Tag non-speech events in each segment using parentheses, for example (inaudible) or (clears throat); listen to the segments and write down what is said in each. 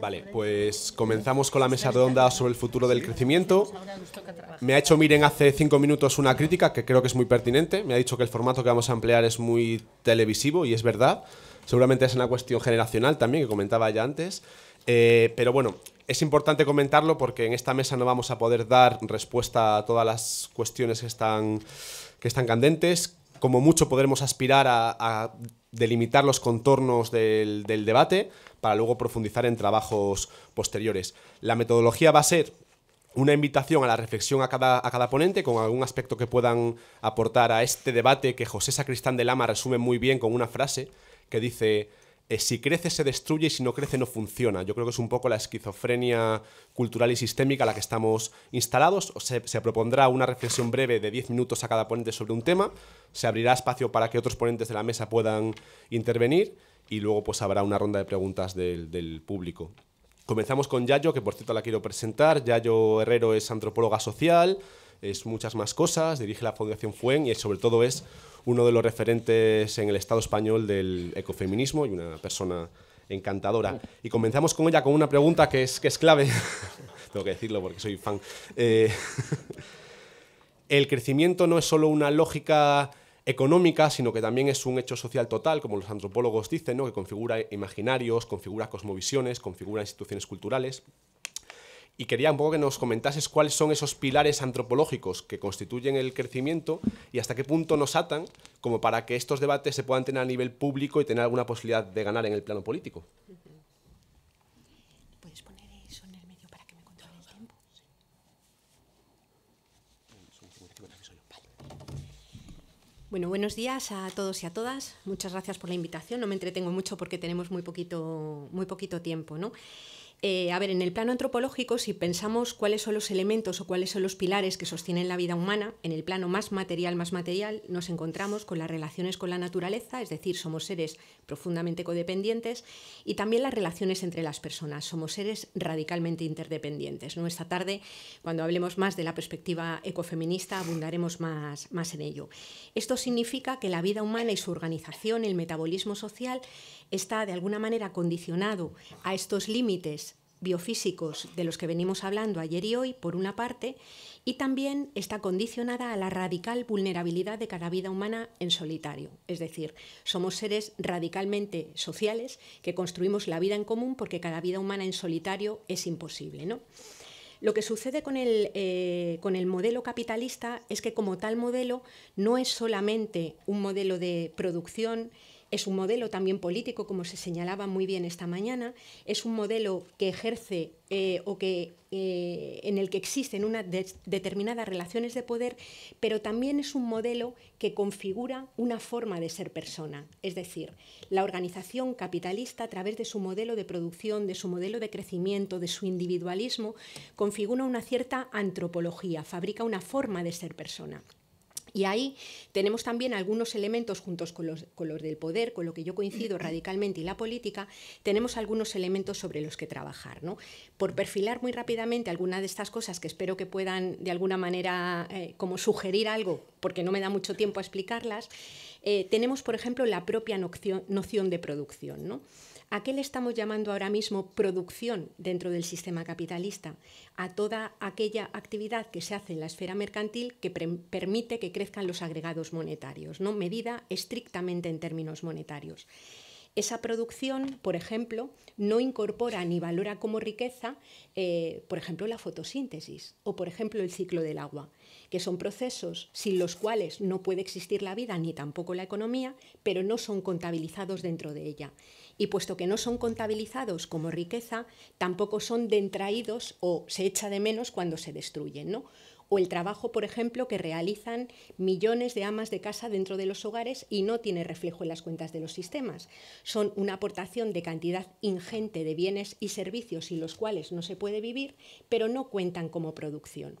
Vale, pues comenzamos con la mesa redonda sobre el futuro del crecimiento. Me ha hecho Miren hace cinco minutos una crítica que creo que es muy pertinente. Me ha dicho que el formato que vamos a emplear es muy televisivo y es verdad. Seguramente es una cuestión generacional también que comentaba ya antes. Eh, pero bueno, es importante comentarlo porque en esta mesa no vamos a poder dar respuesta a todas las cuestiones que están, que están candentes. Como mucho podremos aspirar a delimitar los contornos del, debate para luego profundizar en trabajos posteriores. La metodología va a ser una invitación a la reflexión a cada, a cada, ponente con algún aspecto que puedan aportar a este debate que José Sacristán de Lama resume muy bien con una frase que dice, eh, si crece se destruye y si no crece no funciona. Yo creo que es un poco la esquizofrenia cultural y sistémica a la que estamos instalados. Se, propondrá una reflexión breve de 10 minutos a cada ponente sobre un tema, se abrirá espacio para que otros ponentes de la mesa puedan intervenir y luego pues habrá una ronda de preguntas del, del público. Comenzamos con Yayo, que por cierto la quiero presentar. Yayo Herrero es antropóloga social, es muchas más cosas, dirige la Fundación Fuen y sobre todo es uno de los referentes en el Estado español del ecofeminismo y una persona encantadora. Y comenzamos con ella con una pregunta que es, clave, (laughs) tengo que decirlo porque soy fan. Eh, el crecimiento no es solo una lógica económica, sino que también es un hecho social total, como los antropólogos dicen, ¿no? que configura imaginarios, configura cosmovisiones, configura instituciones culturales y quería un poco que nos comentases cuáles son esos pilares antropológicos que constituyen el crecimiento y hasta qué punto nos atan como para que estos debates se puedan tener a nivel público y tener alguna posibilidad de ganar en el plano político. ¿Puedes poner eso en el medio para que me controle el tiempo? Bueno, buenos días a todos y a todas. Muchas gracias por la invitación. No me entretengo mucho porque tenemos muy poquito, muy poquito tiempo, ¿no? Eh, a ver, en el plano antropológico, si pensamos cuáles son los elementos o cuáles son los pilares que sostienen la vida humana, en el plano más material, más material, nos encontramos con las relaciones con la naturaleza, es decir, somos seres profundamente codependientes, y también las relaciones entre las personas, somos seres radicalmente interdependientes. ¿no? Esta tarde, cuando hablemos más de la perspectiva ecofeminista, abundaremos más, más en ello. Esto significa que la vida humana y su organización, el metabolismo social, está de alguna manera condicionado a estos límites biofísicos de los que venimos hablando ayer y hoy, por una parte, y también está condicionada a la radical vulnerabilidad de cada vida humana en solitario. Es decir, somos seres radicalmente sociales que construimos la vida en común porque cada vida humana en solitario es imposible. ¿no? Lo que sucede con el, eh, con el modelo capitalista es que como tal modelo no es solamente un modelo de producción, es un modelo también político, como se señalaba muy bien esta mañana. Es un modelo que ejerce eh, o que, eh, en el que existen unas determinadas relaciones de poder, pero también es un modelo que configura una forma de ser persona. Es decir, la organización capitalista, a través de su modelo de producción, de su modelo de crecimiento, de su individualismo, configura una cierta antropología, fabrica una forma de ser persona. Y ahí tenemos también algunos elementos juntos con los, del poder, con lo que yo coincido radicalmente y la política, tenemos algunos elementos sobre los que trabajar. ¿no? Por perfilar muy rápidamente alguna de estas cosas que espero que puedan de alguna manera eh, como sugerir algo, porque no me da mucho tiempo a explicarlas, eh, tenemos por ejemplo la propia noción, noción de producción. ¿no? ¿A qué le estamos llamando ahora mismo producción dentro del sistema capitalista? A toda aquella actividad que se hace en la esfera mercantil que permite que crezcan los agregados monetarios, ¿no? medida estrictamente en términos monetarios. Esa producción, por ejemplo, no incorpora ni valora como riqueza, eh, por ejemplo, la fotosíntesis o, por ejemplo, el ciclo del agua, que son procesos sin los cuales no puede existir la vida ni tampoco la economía, pero no son contabilizados dentro de ella y puesto que no son contabilizados como riqueza, tampoco son dentraídos o se echa de menos cuando se destruyen, ¿no? O el trabajo, por ejemplo, que realizan millones de amas de casa dentro de los hogares y no tiene reflejo en las cuentas de los sistemas. Son una aportación de cantidad ingente de bienes y servicios sin los cuales no se puede vivir, pero no cuentan como producción.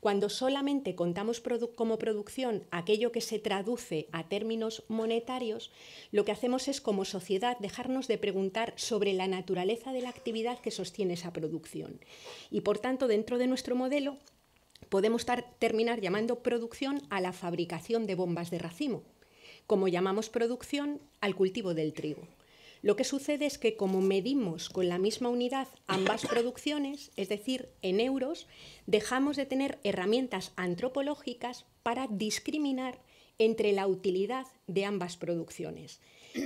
Cuando solamente contamos como producción aquello que se traduce a términos monetarios, lo que hacemos es como sociedad dejarnos de preguntar sobre la naturaleza de la actividad que sostiene esa producción. Y por tanto, dentro de nuestro modelo, podemos terminar llamando producción a la fabricación de bombas de racimo, como llamamos producción al cultivo del trigo. Lo que sucede es que como medimos con la misma unidad ambas producciones, es decir, en euros, dejamos de tener herramientas antropológicas para discriminar entre la utilidad de ambas producciones.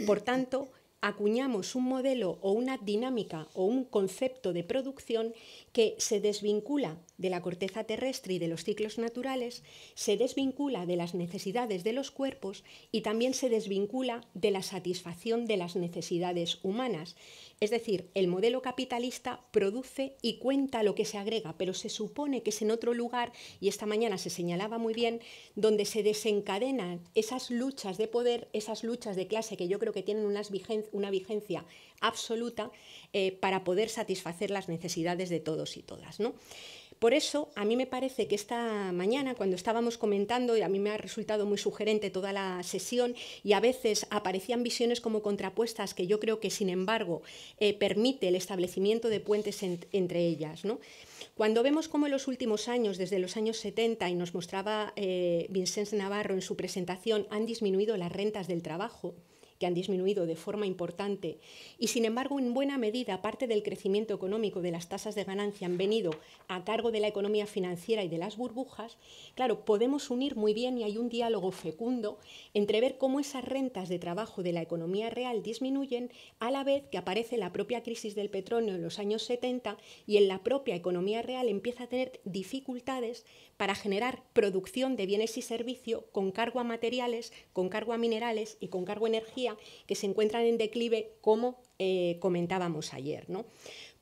Por tanto, acuñamos un modelo o una dinámica o un concepto de producción que se desvincula de la corteza terrestre y de los ciclos naturales, se desvincula de las necesidades de los cuerpos y también se desvincula de la satisfacción de las necesidades humanas. Es decir, el modelo capitalista produce y cuenta lo que se agrega, pero se supone que es en otro lugar, y esta mañana se señalaba muy bien, donde se desencadenan esas luchas de poder, esas luchas de clase que yo creo que tienen una vigencia absoluta eh, para poder satisfacer las necesidades de todos y todas. ¿no? Por eso, a mí me parece que esta mañana, cuando estábamos comentando, y a mí me ha resultado muy sugerente toda la sesión, y a veces aparecían visiones como contrapuestas que yo creo que, sin embargo, eh, permite el establecimiento de puentes entre ellas. Cuando vemos cómo en los últimos años, desde los años 70, y nos mostraba eh, Vincenzo Navarro en su presentación, han disminuido las rentas del trabajo, han disminuido de forma importante, y sin embargo, en buena medida, parte del crecimiento económico de las tasas de ganancia han venido a cargo de la economía financiera y de las burbujas, claro, podemos unir muy bien y hay un diálogo fecundo entre ver cómo esas rentas de trabajo de la economía real disminuyen a la vez que aparece la propia crisis del petróleo en los años 70 y en la propia economía real empieza a tener dificultades para generar producción de bienes y servicios con cargo a materiales, con cargo a minerales y con cargo a energía que se encuentran en declive, como eh, comentábamos ayer. ¿no?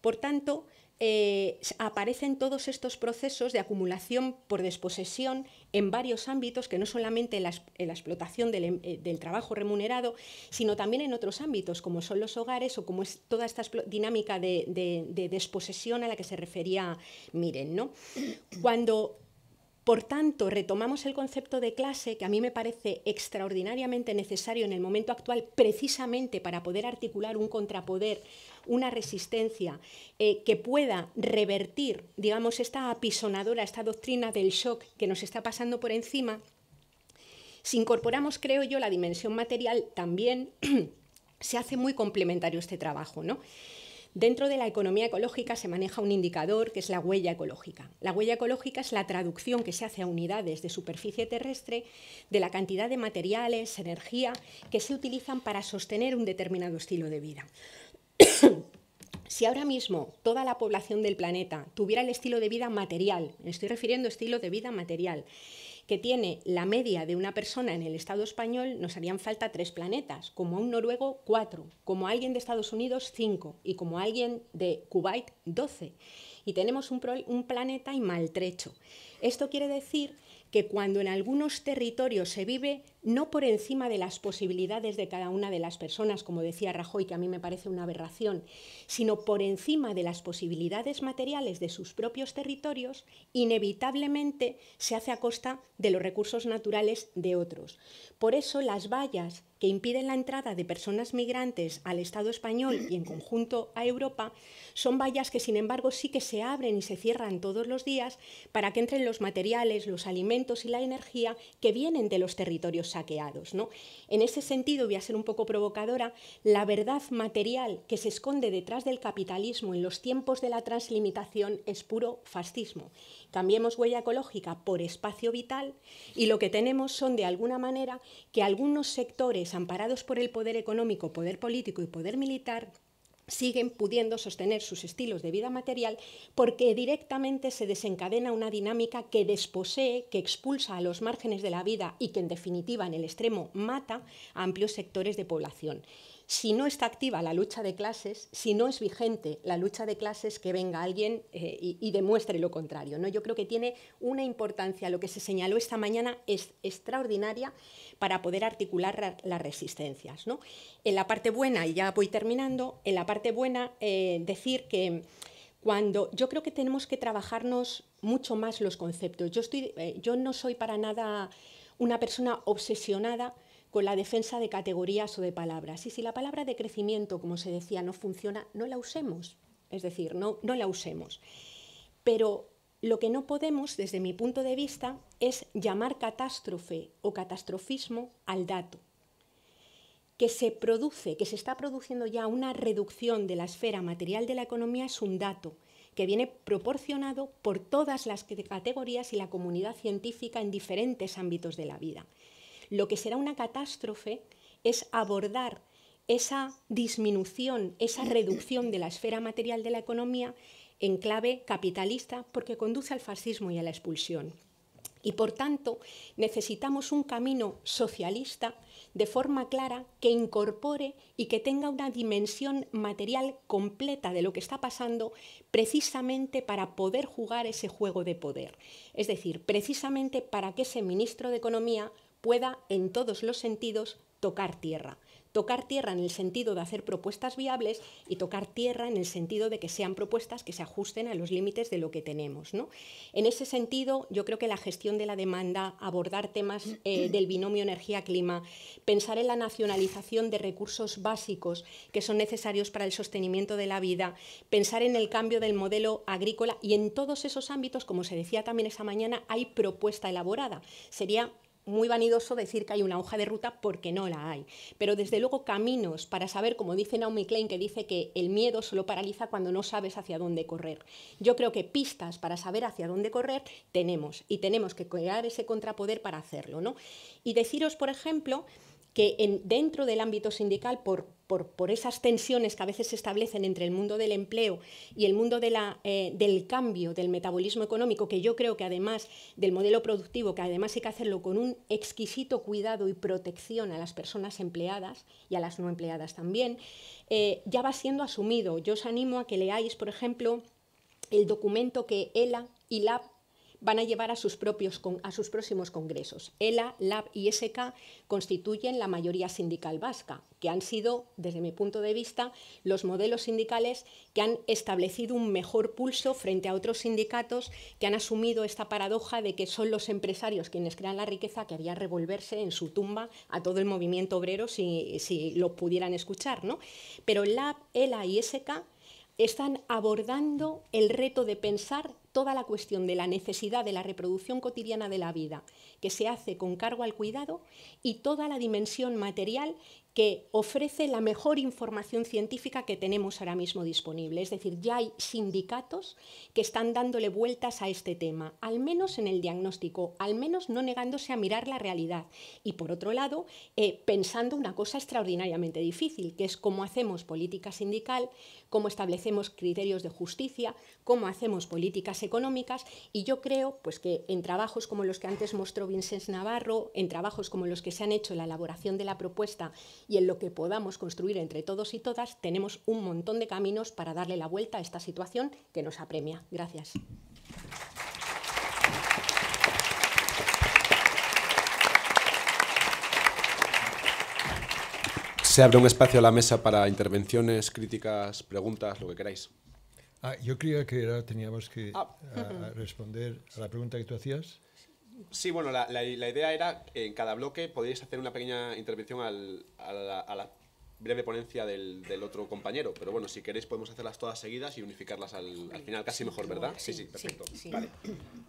Por tanto, eh, aparecen todos estos procesos de acumulación por desposesión en varios ámbitos, que no solamente en la, explotación em-, eh, del, trabajo remunerado, sino también en otros ámbitos, como son los hogares o como es toda esta dinámica de, desposesión a la que se refería Miren. ¿no? Cuando por tanto, retomamos el concepto de clase que a mí me parece extraordinariamente necesario en el momento actual, precisamente para poder articular un contrapoder, una resistencia eh, que pueda revertir, digamos, esta apisonadora, esta doctrina del shock que nos está pasando por encima. Si incorporamos, creo yo, la dimensión material, también (clears throat) se hace muy complementario este trabajo, ¿no? Dentro de la economía ecológica se maneja un indicador que es la huella ecológica. La huella ecológica es la traducción que se hace a unidades de superficie terrestre de la cantidad de materiales, energía que se utilizan para sostener un determinado estilo de vida. (coughs) Si ahora mismo toda la población del planeta tuviera el estilo de vida material, me estoy refiriendo a estilo de vida material, que tiene la media de una persona en el Estado español, nos harían falta tres planetas, como a un noruego cuatro, como alguien de Estados Unidos cinco y como alguien de Kuwait doce. Y tenemos un, un planeta y maltrecho. Esto quiere decir que cuando en algunos territorios se vive no por encima de las posibilidades de cada una de las personas, como decía Rajoy, que a mí me parece una aberración, sino por encima de las posibilidades materiales de sus propios territorios, inevitablemente se hace a costa de los recursos naturales de otros. Por eso las vallas que impiden la entrada de personas migrantes al Estado español y en conjunto a Europa son vallas que, sin embargo, sí que se abren y se cierran todos los días para que entren los materiales, los alimentos y la energía que vienen de los territorios saqueados. En ese sentido, voy a ser un poco provocadora, la verdad material que se esconde detrás del capitalismo en los tiempos de la translimitación es puro fascismo. Cambiemos huella ecológica por espacio vital y lo que tenemos son, de alguna manera, que algunos sectores amparados por el poder económico, poder político y poder militar siguen pudiendo sostener sus estilos de vida material porque directamente se desencadena una dinámica que desposee, que expulsa a los márgenes de la vida y que en definitiva en el extremo mata a amplios sectores de población si no está activa la lucha de clases, si no es vigente la lucha de clases, que venga alguien eh, y, demuestre lo contrario. ¿no? Yo creo que tiene una importancia, lo que se señaló esta mañana es extraordinaria para poder articular las resistencias. ¿no? En la parte buena, y ya voy terminando, en la parte buena eh, decir que cuando yo creo que tenemos que trabajarnos mucho más los conceptos. Yo, estoy, eh, yo no soy para nada una persona obsesionada con la defensa de categorías o de palabras. Y si la palabra de crecimiento, como se decía, no funciona, no la usemos. Es decir, no, no la usemos. Pero lo que no podemos, desde mi punto de vista, es llamar catástrofe o catastrofismo al dato. Que se produce, que se está produciendo ya una reducción de la esfera material de la economía es un dato que viene proporcionado por todas las categorías y la comunidad científica en diferentes ámbitos de la vida. Lo que será una catástrofe es abordar esa disminución, esa reducción de la esfera material de la economía en clave capitalista porque conduce al fascismo y a la expulsión. Y por tanto, necesitamos un camino socialista de forma clara que incorpore y que tenga una dimensión material completa de lo que está pasando precisamente para poder jugar ese juego de poder. Es decir, precisamente para que ese ministro de Economía pueda en todos los sentidos tocar tierra. Tocar tierra en el sentido de hacer propuestas viables y tocar tierra en el sentido de que sean propuestas que se ajusten a los límites de lo que tenemos. ¿no? En ese sentido, yo creo que la gestión de la demanda, abordar temas eh, del binomio energía-clima, pensar en la nacionalización de recursos básicos que son necesarios para el sostenimiento de la vida, pensar en el cambio del modelo agrícola y en todos esos ámbitos, como se decía también esa mañana, hay propuesta elaborada. Sería muy vanidoso decir que hay una hoja de ruta porque no la hay. Pero desde luego caminos para saber, como dice Naomi Klein, que dice que el miedo solo paraliza cuando no sabes hacia dónde correr. Yo creo que pistas para saber hacia dónde correr tenemos y tenemos que crear ese contrapoder para hacerlo. ¿no? Y deciros, por ejemplo, que en, dentro del ámbito sindical, por, esas tensiones que a veces se establecen entre el mundo del empleo y el mundo de la, eh, del cambio, del metabolismo económico, que yo creo que además del modelo productivo, que además hay que hacerlo con un exquisito cuidado y protección a las personas empleadas y a las no empleadas también, eh, ya va siendo asumido. Yo os animo a que leáis, por ejemplo, el documento que ELA y LAB van a llevar a sus, propios a sus próximos congresos. ELA, LAB y SK constituyen la mayoría sindical vasca, que han sido, desde mi punto de vista, los modelos sindicales que han establecido un mejor pulso frente a otros sindicatos que han asumido esta paradoja de que son los empresarios quienes crean la riqueza que haría revolverse en su tumba a todo el movimiento obrero si, lo pudieran escuchar. ¿no? Pero LAB, ELA y SK están abordando el reto de pensar toda la cuestión de la necesidad de la reproducción cotidiana de la vida, que se hace con cargo al cuidado, y toda la dimensión material que ofrece la mejor información científica que tenemos ahora mismo disponible. Es decir, ya hay sindicatos que están dándole vueltas a este tema, al menos en el diagnóstico, al menos no negándose a mirar la realidad. Y por otro lado, eh, pensando una cosa extraordinariamente difícil, que es cómo hacemos política sindical, cómo establecemos criterios de justicia, cómo hacemos políticas económicas. Y yo creo pues, que en trabajos como los que antes mostró Vincent Navarro, en trabajos como los que se han hecho la elaboración de la propuesta, y en lo que podamos construir entre todos y todas, tenemos un montón de caminos para darle la vuelta a esta situación que nos apremia. Gracias. Se abre un espacio a la mesa para intervenciones, críticas, preguntas, lo que queráis. Ah, yo creía que ahora teníamos que ah. Ah, responder a la pregunta que tú hacías. Sí, bueno, la, idea era que en cada bloque podéis hacer una pequeña intervención a, la, breve ponencia del, otro compañero, pero bueno, si queréis podemos hacerlas todas seguidas y unificarlas al, final casi mejor, ¿verdad? Sí, sí, perfecto. Vale.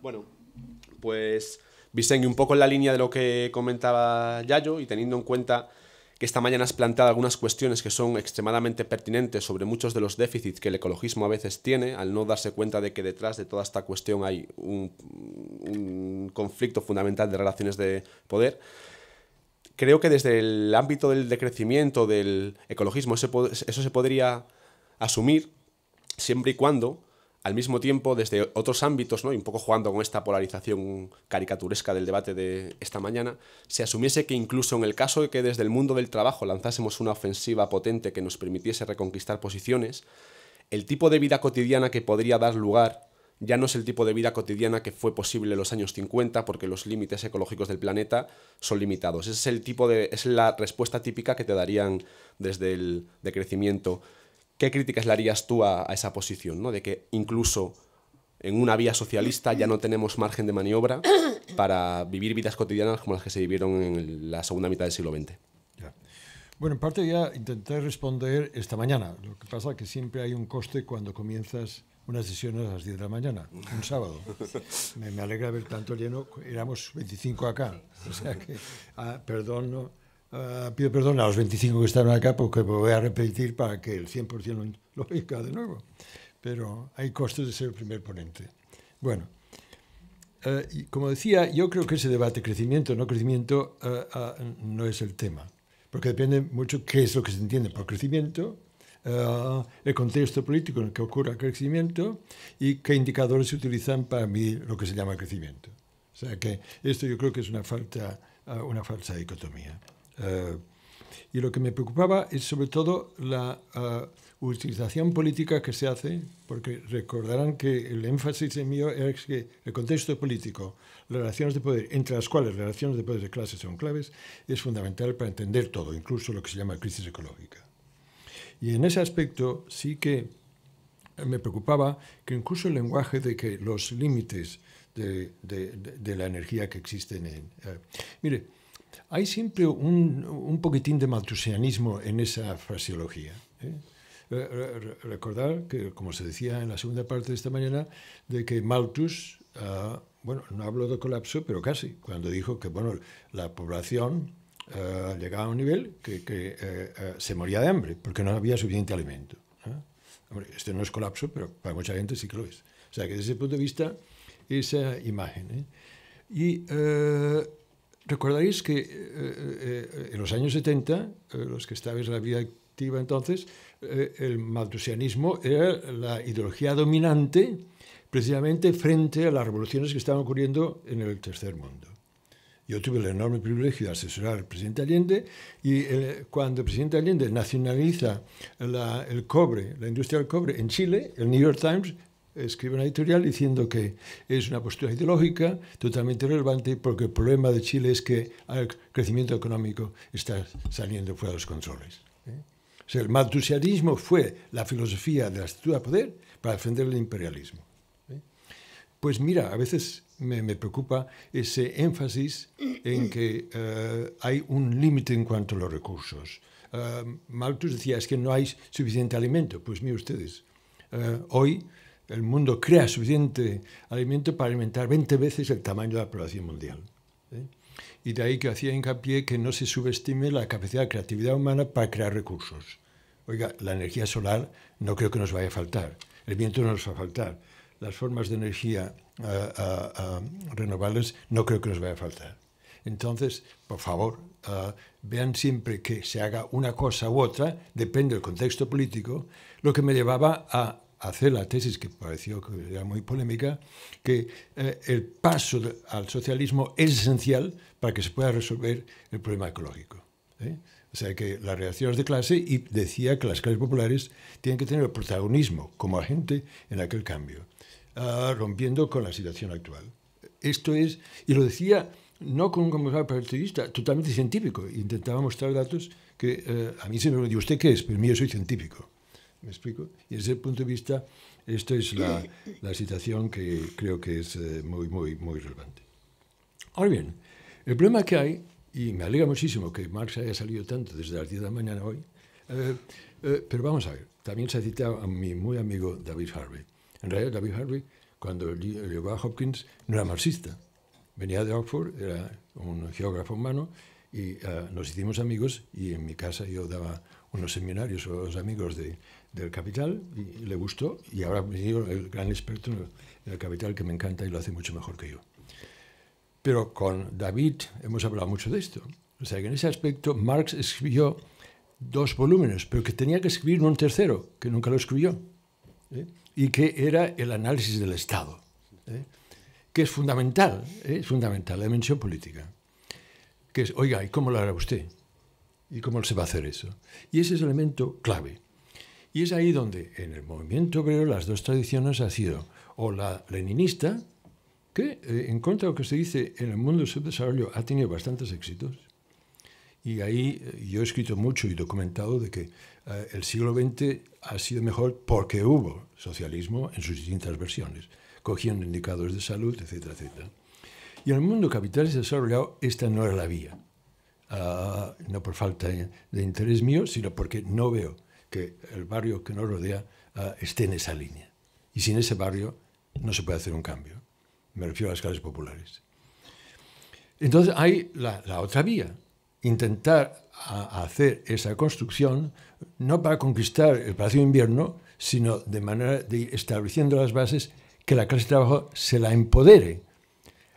Bueno, pues Vicente, un poco en la línea de lo que comentaba Yayo y teniendo en cuenta esta mañana has planteado algunas cuestiones que son extremadamente pertinentes sobre muchos de los déficits que el ecologismo a veces tiene, al no darse cuenta de que detrás de toda esta cuestión hay un conflicto fundamental de relaciones de poder creo que desde el ámbito del decrecimiento del ecologismo eso se podría asumir siempre y cuando al mismo tiempo, desde otros ámbitos, ¿no? y un poco jugando con esta polarización caricaturesca del debate de esta mañana, se asumiese que incluso en el caso de que desde el mundo del trabajo lanzásemos una ofensiva potente que nos permitiese reconquistar posiciones, el tipo de vida cotidiana que podría dar lugar ya no es el tipo de vida cotidiana que fue posible en los años 50 porque los límites ecológicos del planeta son limitados. Ese es el tipo de es la respuesta típica que te darían desde el decrecimiento ¿Qué críticas le harías tú a, esa posición, ¿no? de que incluso en una vía socialista ya no tenemos margen de maniobra (coughs) para vivir vidas cotidianas como las que se vivieron en la segunda mitad del siglo XX? Bueno, en parte ya intenté responder esta mañana. Lo que pasa es que siempre hay un coste cuando comienzas una sesión a las 10 de la mañana, un sábado. (laughs) Me, alegra ver tanto lleno. Éramos 25 acá. O sea que, ah, perdón, no Ah, pido perdón a los 25 que estaban acá porque voy a repetir para que el 100% lo vea (laughs) de nuevo. Pero hay costos de ser el primer ponente. Bueno, eh, como decía, yo creo que ese debate crecimiento o no crecimiento eh, ah, no es el tema. Porque depende mucho qué es lo que se entiende por crecimiento, eh, el contexto político en el que ocurre el crecimiento y qué indicadores se utilizan para medir lo que se llama crecimiento. O sea que esto yo creo que es una falta, ah, una falsa dicotomía. Eh, y lo que me preocupaba es sobre todo la ah, utilización política que se hace, porque recordarán que el énfasis en mío era que el contexto político, las relaciones de poder, entre las cuales las relaciones de poder de clase son claves, es fundamental para entender todo, incluso lo que se llama crisis ecológica. Y en ese aspecto sí que me preocupaba que incluso el lenguaje de que los límites de, la energía que existen en... Eh, mire, hay siempre un, un poquitín de maltusianismo en esa fraseología. ¿eh? recordar que, como se decía en la segunda parte de esta mañana, de que Malthus, ah, bueno, no hablo de colapso, pero casi, cuando dijo que, bueno, la población ah, llegaba a un nivel que, eh, eh, se moría de hambre porque no había suficiente alimento. Hombre, este no es colapso, pero para mucha gente sí que lo es. O sea, que desde ese punto de vista, esa imagen. Y Recordaréis que eh, eh, eh, en los años 70, los que estabais en la vida activa entonces, el maltusianismo era la ideología dominante precisamente frente a las revoluciones que estaban ocurriendo en el tercer mundo. Yo tuve el enorme privilegio de asesorar al presidente Allende y cuando el presidente Allende nacionaliza el cobre, la industria del cobre en Chile, el New York Times escribe una editorial diciendo que es una postura ideológica totalmente relevante porque el problema de Chile es que el crecimiento económico está saliendo fuera de los controles. ¿eh? O sea, el maltusianismo fue la filosofía de la estructura de poder para defender el imperialismo. ¿eh? Pues mira, a veces me, preocupa ese énfasis en que eh, hay un límite en cuanto a los recursos. Maltus decía, es que no hay suficiente alimento. Pues miren ustedes, hoy el mundo crea suficiente alimento para alimentar 20 veces el tamaño de la población mundial. ¿eh? Y de ahí que hacía hincapié que no se subestime la capacidad de creatividad humana para crear recursos. Oiga, la energía solar no creo que nos vaya a faltar, el viento no nos va a faltar, las formas de energía renovables no creo que nos vaya a faltar. Entonces, por favor, ah, vean siempre que se haga una cosa u otra, depende del contexto político, lo que me llevaba a hacer la tesis que pareció que era muy polémica, que eh, el paso al socialismo es esencial para que se pueda resolver el problema ecológico. ¿eh? O sea, que las reacciones de clase, y decía que las clases populares tienen que tener el protagonismo como agente en aquel cambio, ah, rompiendo con la situación actual. Esto es, y lo decía no con un comentario partidista, totalmente científico. Intentaba mostrar datos que eh, a mí se me dijo, ¿usted qué es? pero pues mío soy científico. ¿Me explico? Y desde ese punto de vista, esto es la, situación que creo que es eh, muy, muy, muy relevante. Ahora bien, el problema que hay, y me alegra muchísimo que Marx haya salido tanto desde las 10 de la mañana hoy, eh, eh, pero vamos a ver, también se ha citado a mi muy amigo David Harvey. En realidad, David Harvey, cuando llegó a Hopkins, no era marxista. Venía de Oxford, era un geógrafo humano, y nos hicimos amigos y en mi casa yo daba unos seminarios a los amigos de, del Capital y le gustó y ahora me digo el gran experto en el Capital que me encanta y lo hace mucho mejor que yo. Pero con David hemos hablado mucho de esto. O sea que en ese aspecto Marx escribió dos volúmenes, pero que tenía que escribir un tercero, que nunca lo escribió, ¿eh? y que era el análisis del Estado, ¿eh? que es fundamental, ¿eh? es fundamental, la dimensión política. Que es, oiga, ¿y cómo lo hará usted? ¿Y cómo se va a hacer eso? Y ese es el elemento clave. Y es ahí donde, en el movimiento obrero, las dos tradiciones han sido o la leninista, que eh, en contra de lo que se dice en el mundo del subdesarrollo ha tenido bastantes éxitos. Y ahí eh, yo he escrito mucho y documentado de que eh, el siglo XX ha sido mejor porque hubo socialismo en sus distintas versiones, cogiendo indicadores de salud, etcétera, etcétera. Y en el mundo capitalista desarrollado esta no era la vía. Ah, no por falta de interés mío, sino porque no veo que el barrio que nos rodea ah, esté en esa línea. Y sin ese barrio no se puede hacer un cambio. Me refiero a las clases populares. Entonces hay la, otra vía, intentar hacer esa construcción no para conquistar el Palacio de Invierno, sino de manera de estableciendo las bases que la clase de trabajo se la empodere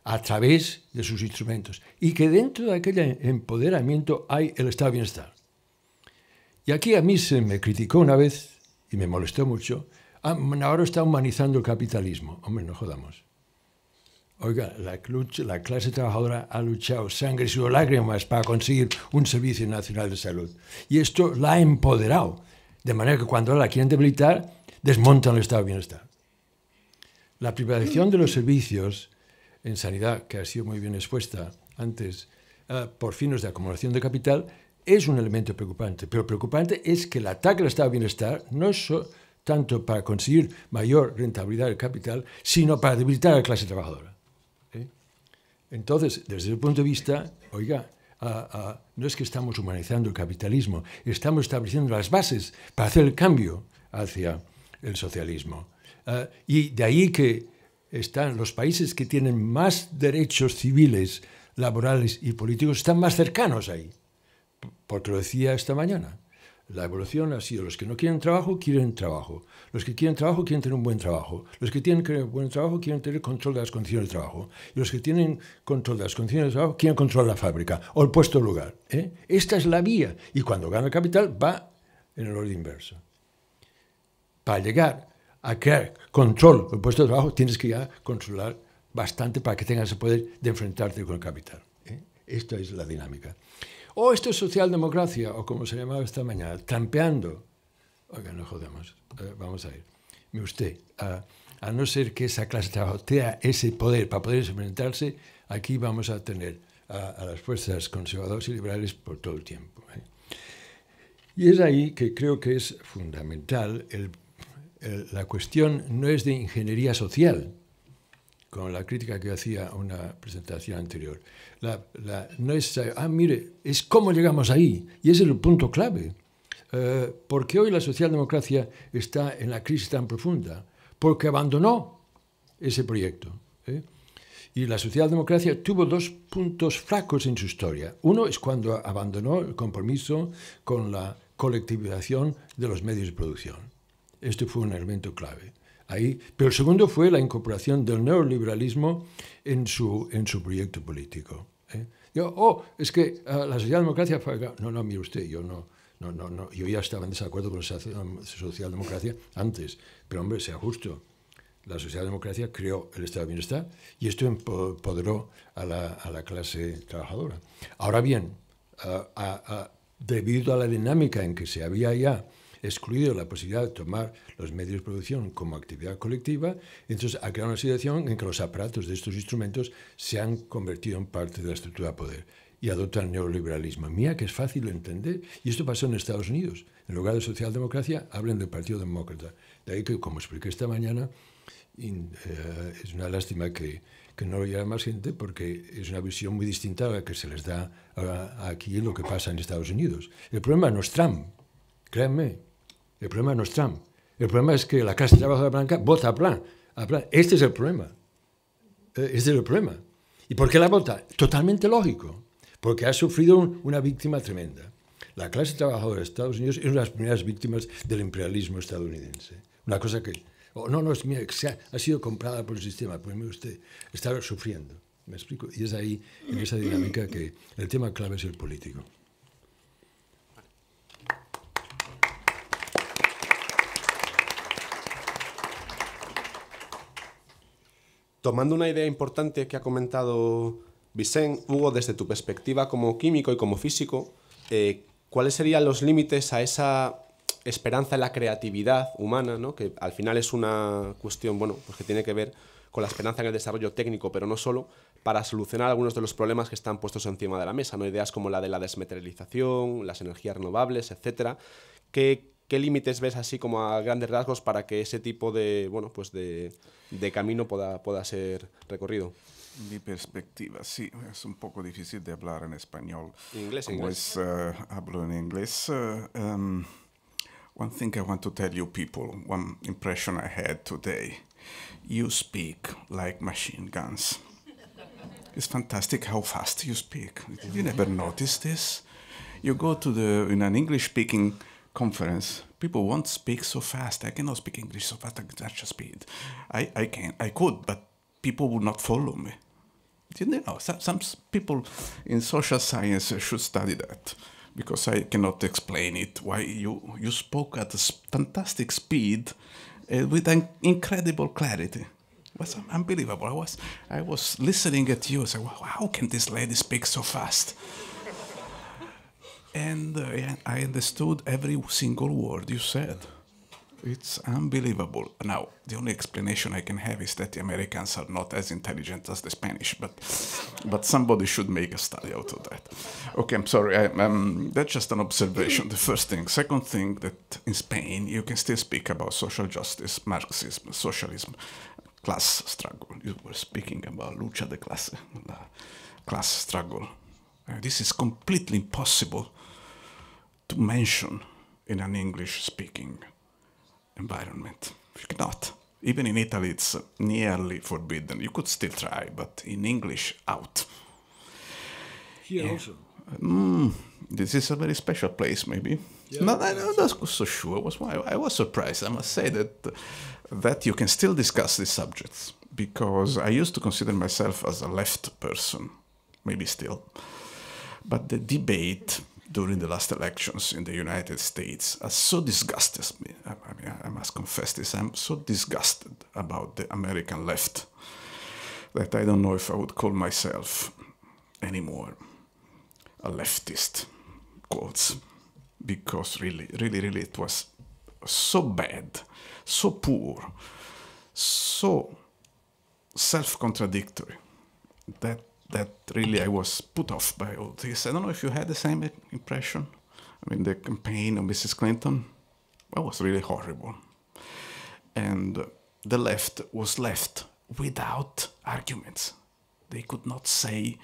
a través de sus instrumentos y que dentro de aquel empoderamiento hay el estado de bienestar. Y aquí a mí se me criticó una vez y me molestó mucho. Ah, ahora está humanizando el capitalismo. Hombre, no jodamos. Oiga, la, la clase trabajadora ha luchado sangre y sus lágrimas para conseguir un servicio nacional de salud. Y esto la ha empoderado. De manera que cuando la quieren debilitar, desmontan el estado de bienestar. La privatización de los servicios en sanidad, que ha sido muy bien expuesta antes, ah, por fines de acumulación de capital, es un elemento preocupante, pero preocupante es que el ataque al estado de bienestar no es tanto para conseguir mayor rentabilidad del capital, sino para debilitar a la clase trabajadora. ¿eh? Entonces, desde el punto de vista, oiga, no es que estamos humanizando el capitalismo, estamos estableciendo las bases para hacer el cambio hacia el socialismo. ¿eh? y de ahí que están los países que tienen más derechos civiles, laborales y políticos, están más cercanos ahí porque lo decía esta mañana. La evolución ha sido los que no quieren trabajo, quieren trabajo. Los que quieren trabajo, quieren tener un buen trabajo. Los que tienen un buen trabajo, quieren tener control de las condiciones de trabajo. Y los que tienen control de las condiciones de trabajo, quieren controlar la fábrica o el puesto de lugar. ¿eh? Esta es la vía. Y cuando gana el capital, va en el orden inverso. Para llegar a crear control del puesto de trabajo, tienes que ya controlar bastante para que tengas el poder de enfrentarte con el capital. ¿eh? Esta es la dinámica. O oh, esto es socialdemocracia, o como se llamaba esta mañana, trampeando. Oiga, no jodemos, eh, vamos a ir. Me usted, a, no ser que esa clase trabotea ese poder para poder enfrentarse, aquí vamos a tener a, las fuerzas conservadoras y liberales por todo el tiempo. ¿eh? Y es ahí que creo que es fundamental, la cuestión no es de ingeniería social, con la crítica que hacía una presentación anterior, no es, ah, mire, es cómo llegamos ahí. Y ese es el punto clave. Eh, porque hoy la socialdemocracia está en la crisis tan profunda? Porque abandonó ese proyecto. ¿eh? Y la socialdemocracia tuvo dos puntos fracos en su historia. Uno es cuando abandonó el compromiso con la colectivización de los medios de producción. Este fue un elemento clave. Pero el segundo fue la incorporación del neoliberalismo en su, en su proyecto político. ¿eh? Yo, oh, es que ah, la socialdemocracia fue No, no, mire usted, yo no, no, no, no. Yo ya estaba en desacuerdo con la socialdemocracia antes. Pero, hombre, sea justo. La socialdemocracia creó el estado de bienestar y esto empoderó a la, a la clase trabajadora. Ahora bien, ah, ah, debido a la dinámica en que se había ya excluido la posibilidad de tomar los medios de producción como actividad colectiva, entonces ha creado una situación en que los aparatos de estos instrumentos se han convertido en parte de la estructura de poder y adopta el neoliberalismo. Mira que es fácil de entender. Y esto pasó en Estados Unidos. En lugar de socialdemocracia, hablan del Partido Demócrata. De ahí que, como expliqué esta mañana, eh, es una lástima que, no lo más gente porque es una visión muy distinta a la que se les da aquí en lo que pasa en Estados Unidos. El problema no es Trump, créanme, el problema no es Trump. El problema es que la clase trabajadora blanca vota a plan, Este es el problema. Eh, este es el problema. ¿Y por qué la vota? Totalmente lógico. Porque ha sufrido una víctima tremenda. La clase trabajadora de Estados Unidos es una de las primeras víctimas del imperialismo estadounidense. Una cosa que, oh, no, no, es mía, ha, sido comprada por el sistema, pues mire usted, está sufriendo. ¿Me explico? Y es ahí, en esa dinámica, que el tema clave es el político. tomando una idea importante que ha comentado Vicente, Hugo, desde tu perspectiva como químico y como físico, eh, ¿cuáles serían los límites a esa esperanza en la creatividad humana, ¿no? que al final es una cuestión bueno, pues que tiene que ver con la esperanza en el desarrollo técnico, pero no solo, para solucionar algunos de los problemas que están puestos encima de la mesa, ¿no? ideas como la de la desmaterialización, las energías renovables, etc. que ¿Qué límites ves así como a grandes rasgos para que ese tipo de, bueno, pues de, de camino pueda, pueda ser recorrido? Mi perspectiva, sí, es un poco difícil de hablar en español. Inglés, inglés. Eh, hablo en inglés. Una eh, um, em, one thing I want to tell you people, one impression I had today. You speak like machine guns. It's fantastic how fast you speak. You never notice this. You go to the, in an English speaking conference, people won't speak so fast. I cannot speak English so fast at such a speed. I, I can, I could, but people would not follow me. You know, some, some people in social science should study that because I cannot explain it. Why you you spoke at a fantastic speed uh, with an incredible clarity. It was unbelievable. I was I was listening at you. I said, so, wow, how can this lady speak so fast? and uh, I understood every single word you said. It's unbelievable. Now, the only explanation I can have is that the Americans are not as intelligent as the Spanish, but but somebody should make a study out of that. Okay, I'm sorry. I, um, that's just an observation. The first thing. Second thing, that in Spain you can still speak about social justice, Marxism, socialism, class struggle. You were speaking about lucha de clase, class struggle. Uh, this is completely impossible to mention in an English speaking environment. You cannot. Even in Italy, it's nearly forbidden. You could still try, but in English, out. Here yeah. also. Mm, this is a very special place, maybe. Yeah, no, I, am not so sure. I was I was surprised. I must say that that you can still discuss these subjects because I used to consider myself as a left person, maybe still, but the debate during the last elections in the United States has so disgusted me. I, mean, I must confess this. I'm so disgusted about the American left that I don't know if I would call myself anymore a leftist, quotes, because really, really, really, it was so bad, so poor, so self contradictory that that really I was put off by all this. I don't know if you had the same impression. I mean, the campaign of Mrs. Clinton well, was really horrible. And the left was left without arguments. They could not say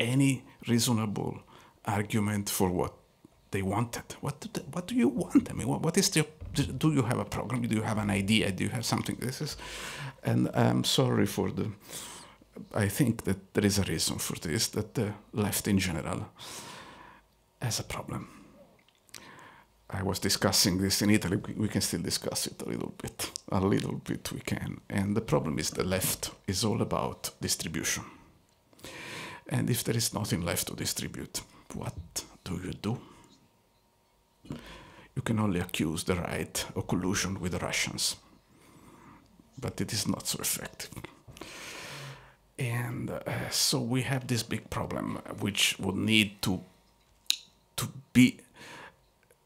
any reasonable argument for what they wanted. What do, they, what do you want? I mean, what, what is the do you have a program? Do you have an idea? Do you have something? This is, and I'm sorry for the I think that there is a reason for this that the left in general has a problem. I was discussing this in Italy. We can still discuss it a little bit. A little bit we can. And the problem is the left is all about distribution. And if there is nothing left to distribute, what do you do? You can only accuse the right of collusion with the Russians. But it is not so effective and uh, so we have this big problem which would need to to be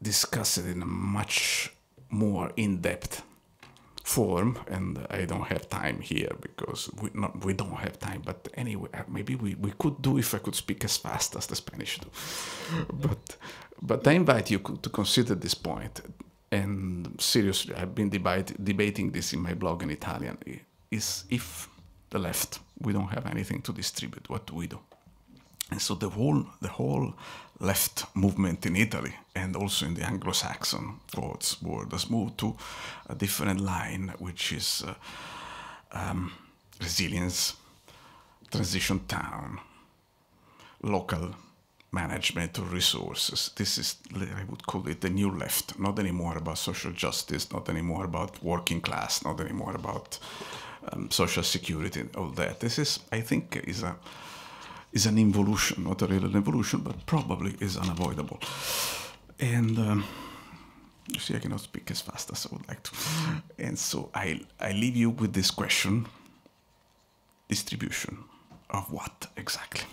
discussed in a much more in-depth form and i don't have time here because we, not, we don't have time but anyway uh, maybe we, we could do if i could speak as fast as the spanish do (laughs) but but i invite you to consider this point and seriously i've been debate, debating this in my blog in italian is if the left. We don't have anything to distribute. What do we do? And so the whole the whole left movement in Italy and also in the Anglo-Saxon thoughts world has moved to a different line, which is uh, um, resilience, transition town, local management of resources. This is, I would call it the new left, not anymore about social justice, not anymore about working class, not anymore about um, social security and all that. This is, I think, is a is an evolution, not a real evolution, but probably is unavoidable. And um, you see, I cannot speak as fast as I would like to. And so I I leave you with this question: distribution of what exactly?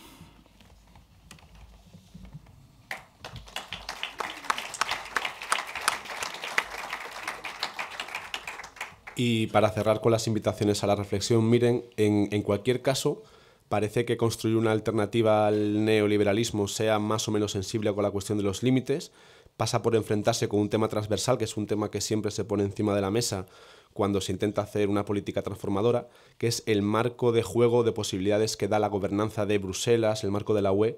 Y para cerrar con las invitaciones a la reflexión, miren, en, en cualquier caso, parece que construir una alternativa al neoliberalismo sea más o menos sensible con la cuestión de los límites, pasa por enfrentarse con un tema transversal, que es un tema que siempre se pone encima de la mesa cuando se intenta hacer una política transformadora, que es el marco de juego de posibilidades que da la gobernanza de Bruselas, el marco de la UE,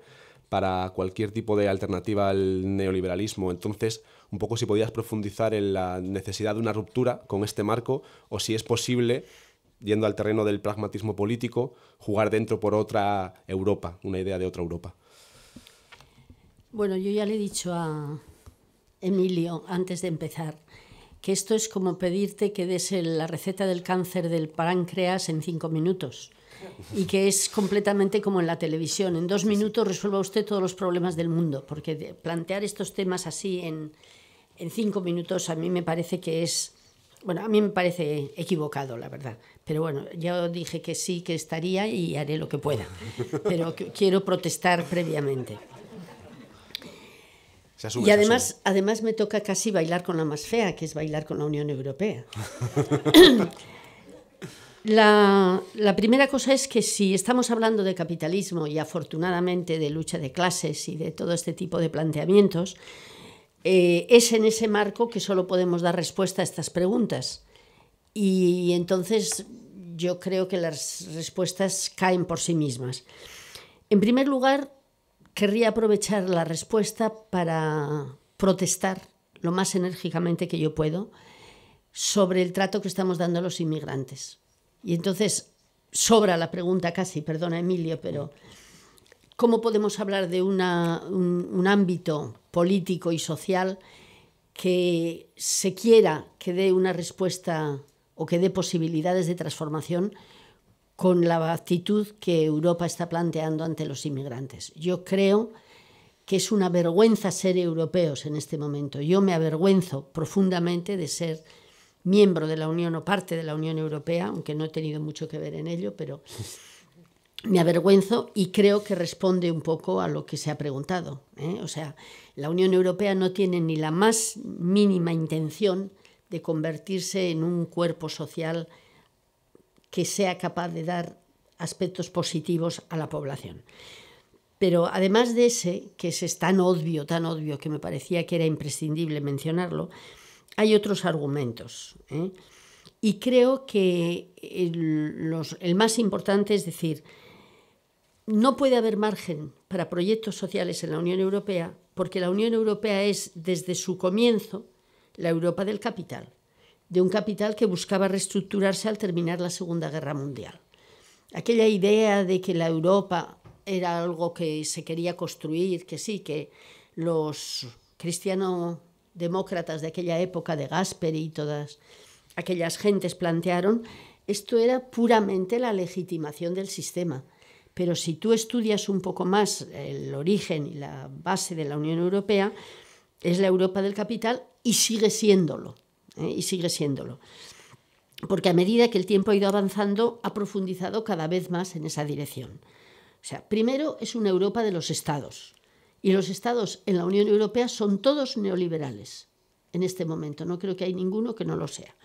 para cualquier tipo de alternativa al neoliberalismo. Entonces, un poco si podías profundizar en la necesidad de una ruptura con este marco o si es posible, yendo al terreno del pragmatismo político, jugar dentro por otra Europa, una idea de otra Europa. Bueno, yo ya le he dicho a Emilio antes de empezar que esto es como pedirte que des la receta del cáncer del páncreas en cinco minutos y que es completamente como en la televisión. En dos minutos resuelva usted todos los problemas del mundo, porque plantear estos temas así en, en cinco minutos a mí me parece que es... Bueno, a mí me parece equivocado, la verdad. Pero bueno, yo dije que sí, que estaría y haré lo que pueda. Pero quiero protestar previamente. y además, además me toca casi bailar con la más fea, que es bailar con la Unión Europea. (laughs) La, primera cosa es que si estamos hablando de capitalismo y afortunadamente de lucha de clases y de todo este tipo de planteamientos, eh, es en ese marco que solo podemos dar respuesta a estas preguntas. Y entonces yo creo que las respuestas caen por sí mismas. En primer lugar, querría aprovechar la respuesta para protestar lo más enérgicamente que yo puedo sobre el trato que estamos dando a los inmigrantes y entonces sobra la pregunta casi, perdona Emilio, pero ¿cómo podemos hablar de un, un ámbito político y social que se quiera que dé una respuesta o que dé posibilidades de transformación con la actitud que Europa está planteando ante los inmigrantes? Yo creo que es una vergüenza ser europeos en este momento. Yo me avergüenzo profundamente de ser miembro de la Unión o parte de la Unión Europea, aunque no he tenido mucho que ver en ello, pero (laughs) me avergüenzo y creo que responde un poco a lo que se ha preguntado. ¿eh? O sea, la Unión Europea no tiene ni la más mínima intención de convertirse en un cuerpo social que sea capaz de dar aspectos positivos a la población. Pero además de ese, que es tan obvio, tan obvio, que me parecía que era imprescindible mencionarlo, hay otros argumentos. ¿eh? Y creo que el, más importante es decir, no puede haber margen para proyectos sociales en la Unión Europea porque la Unión Europea es desde su comienzo la Europa del capital, de un capital que buscaba reestructurarse al terminar la Segunda Guerra Mundial. Aquella idea de que la Europa era algo que se quería construir, que sí, que los cristianos demócratas de aquella época, de Gasperi y todas aquellas gentes plantearon, esto era puramente la legitimación del sistema. Pero si tú estudias un poco más el origen y la base de la Unión Europea, es la Europa del capital y sigue siéndolo. ¿eh? Y sigue siéndolo. Porque a medida que el tiempo ha ido avanzando, ha profundizado cada vez más en esa dirección. O sea, primero es una Europa de los estados, y los estados en la Unión Europea son todos neoliberales en este momento. No creo que hay ninguno que no lo sea.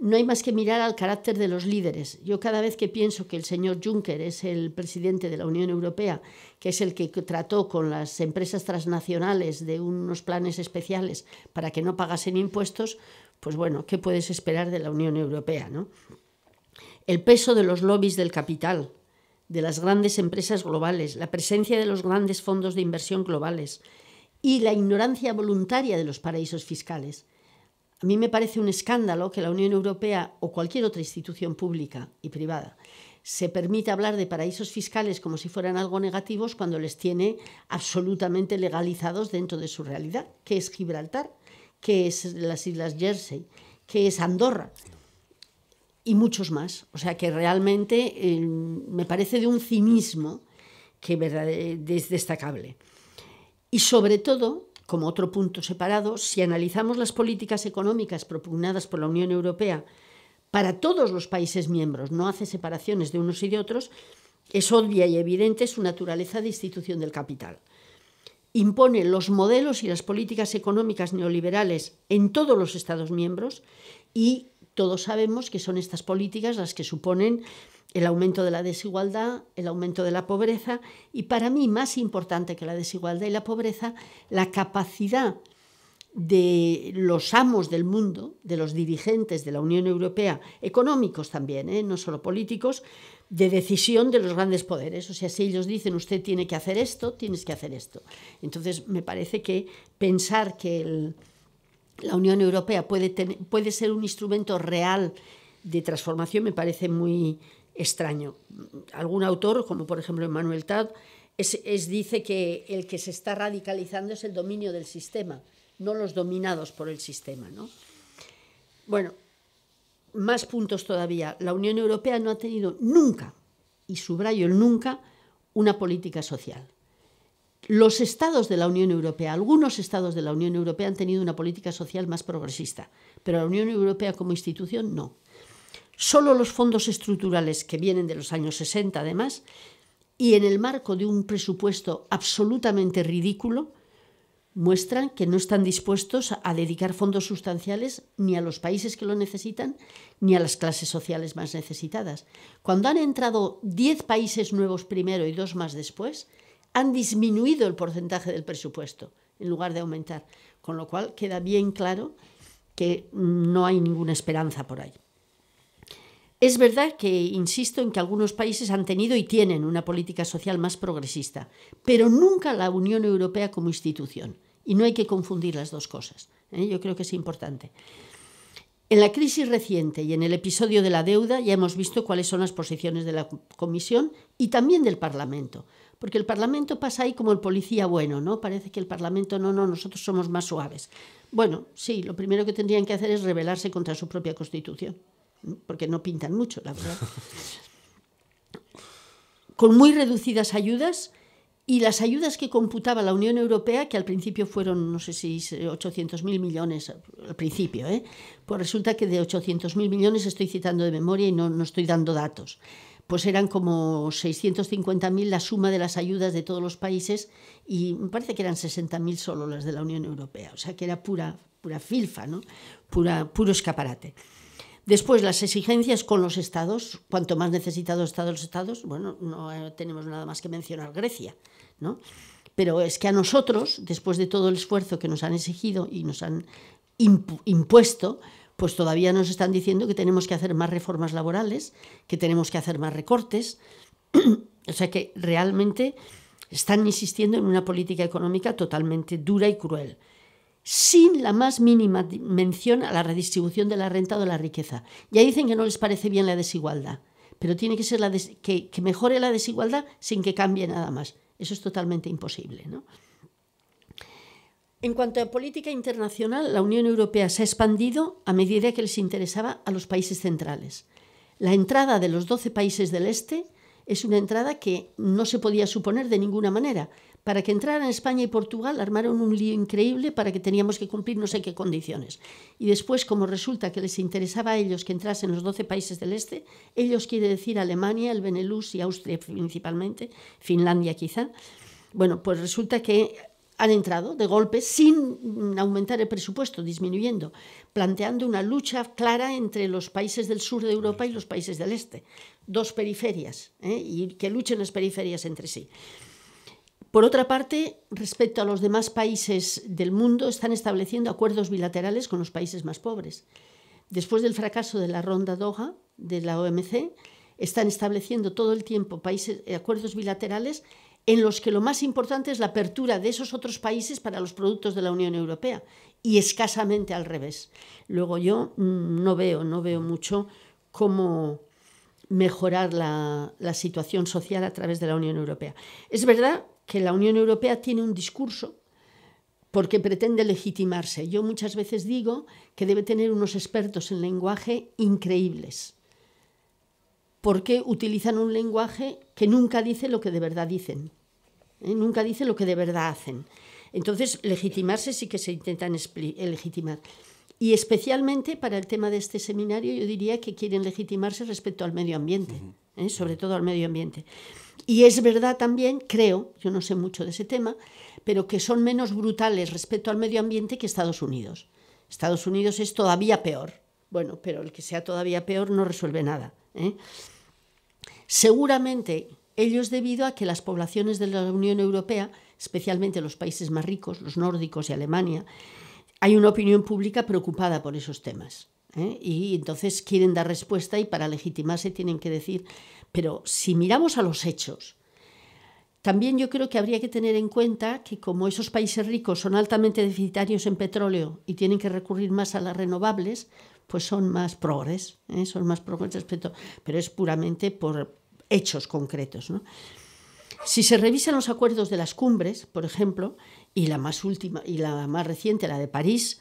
No hay más que mirar al carácter de los líderes. Yo cada vez que pienso que el señor Juncker es el presidente de la Unión Europea, que es el que trató con las empresas transnacionales de unos planes especiales para que no pagasen impuestos, pues bueno, ¿qué puedes esperar de la Unión Europea? El peso de los lobbies del capital, de las grandes empresas globales, la presencia de los grandes fondos de inversión globales y la ignorancia voluntaria de los paraísos fiscales. A mí me parece un escándalo que la Unión Europea o cualquier otra institución pública y privada se permita hablar de paraísos fiscales como si fueran algo negativos cuando les tiene absolutamente legalizados dentro de su realidad, que es Gibraltar, que es las Islas Jersey, que es Andorra y muchos más. O sea que realmente eh, me parece de un cinismo que es destacable. Y sobre todo, como otro punto separado, si analizamos las políticas económicas propugnadas por la Unión Europea para todos los países miembros, no hace separaciones de unos y de otros, es obvia y evidente su naturaleza de institución del capital. Impone los modelos y las políticas económicas neoliberales en todos los Estados miembros y todos sabemos que son estas políticas las que suponen el aumento de la desigualdad, el aumento de la pobreza y para mí más importante que la desigualdad y la pobreza, la capacidad de los amos del mundo, de los dirigentes de la Unión Europea, económicos también, ¿eh? no solo políticos, de decisión de los grandes poderes. O sea, si ellos dicen usted tiene que hacer esto, tienes que hacer esto. Entonces, me parece que pensar que el, la Unión Europea puede, ser un instrumento real de transformación me parece muy extraño. Algún autor, como por ejemplo Emmanuel Tad, es, dice que el que se está radicalizando es el dominio del sistema, no los dominados por el sistema. Bueno, más puntos todavía. La Unión Europea no ha tenido nunca, y subrayo el nunca, una política social los estados de la Unión Europea, algunos estados de la Unión Europea han tenido una política social más progresista, pero la Unión Europea como institución no. Solo los fondos estructurales que vienen de los años 60 además, y en el marco de un presupuesto absolutamente ridículo, muestran que no están dispuestos a dedicar fondos sustanciales ni a los países que lo necesitan, ni a las clases sociales más necesitadas. Cuando han entrado 10 países nuevos primero y dos más después, han disminuido el porcentaje del presupuesto en lugar de aumentar, con lo cual queda bien claro que no hay ninguna esperanza por ahí. Es verdad que insisto en que algunos países han tenido y tienen una política social más progresista, pero nunca la Unión Europea como institución. Y no hay que confundir las dos cosas. ¿eh? Yo creo que es importante. En la crisis reciente y en el episodio de la deuda ya hemos visto cuáles son las posiciones de la Comisión y también del Parlamento, porque el Parlamento pasa ahí como el policía bueno, ¿no? Parece que el Parlamento no, no, nosotros somos más suaves. Bueno, sí, lo primero que tendrían que hacer es rebelarse contra su propia Constitución, porque no pintan mucho, la verdad. (laughs) Con muy reducidas ayudas y las ayudas que computaba la Unión Europea, que al principio fueron, no sé si 800.000 eh, millones, al principio, ¿eh? pues resulta que de 800.000 millones estoy citando de memoria y no, no estoy dando datos pues eran como 650.000 la suma de las ayudas de todos los países y me parece que eran 60.000 solo las de la Unión Europea, o sea que era pura, pura filfa, ¿no? pura, puro escaparate. Después, las exigencias con los estados, cuanto más necesitados están los estados, bueno, no eh, tenemos nada más que mencionar Grecia, ¿no? Pero es que a nosotros, después de todo el esfuerzo que nos han exigido y nos han impuesto, pues todavía nos están diciendo que tenemos que hacer más reformas laborales, que tenemos que hacer más recortes. (clears throat) o sea que realmente están insistiendo en una política económica totalmente dura y cruel, sin la más mínima mención a la redistribución de la renta o de la riqueza. Ya dicen que no les parece bien la desigualdad, pero tiene que ser la que, que mejore la desigualdad sin que cambie nada más. Eso es totalmente imposible, ¿no? En cuanto a política internacional, la Unión Europea se ha expandido a medida que les interesaba a los países centrales. La entrada de los 12 países del Este es una entrada que no se podía suponer de ninguna manera. Para que entraran España y Portugal armaron un lío increíble para que teníamos que cumplir no sé qué condiciones. Y después, como resulta que les interesaba a ellos que entrasen los 12 países del Este, ellos quiere decir Alemania, el Benelux y Austria principalmente, Finlandia quizá, bueno, pues resulta que han entrado de golpe sin aumentar el presupuesto, disminuyendo, planteando una lucha clara entre los países del sur de Europa y los países del este, dos periferias, ¿eh? y que luchen las periferias entre sí. Por otra parte, respecto a los demás países del mundo, están estableciendo acuerdos bilaterales con los países más pobres. Después del fracaso de la ronda Doha de la OMC, están estableciendo todo el tiempo países, acuerdos bilaterales en los que lo más importante es la apertura de esos otros países para los productos de la Unión Europea y escasamente al revés. Luego yo mm, no veo, no veo mucho cómo mejorar la, la situación social a través de la Unión Europea. Es verdad que la Unión Europea tiene un discurso porque pretende legitimarse. Yo muchas veces digo que debe tener unos expertos en lenguaje increíbles, porque utilizan un lenguaje que nunca dice lo que de verdad dicen. ¿eh? nunca dicen lo que de verdad hacen. Entonces, legitimarse sí que se intentan eh, legitimar. Y especialmente para el tema de este seminario, yo diría que quieren legitimarse respecto al medio ambiente, ¿eh? sobre todo al medio ambiente. Y es verdad también, creo, yo no sé mucho de ese tema, pero que son menos brutales respecto al medio ambiente que Estados Unidos. Estados Unidos es todavía peor. Bueno, pero el que sea todavía peor no resuelve nada. Seguramente ello es debido a que las poblaciones de la Unión Europea, especialmente los países más ricos, los nórdicos y Alemania, hay una opinión pública preocupada por esos temas. ¿eh? Y entonces quieren dar respuesta y para legitimarse tienen que decir, pero si miramos a los hechos, también yo creo que habría que tener en cuenta que como esos países ricos son altamente deficitarios en petróleo y tienen que recurrir más a las renovables, pues son más progres, ¿eh? son más progres respecto, pero es puramente por, hechos concretos. Si se revisan los acuerdos de las cumbres, por ejemplo, y la más última y la más reciente, la de París,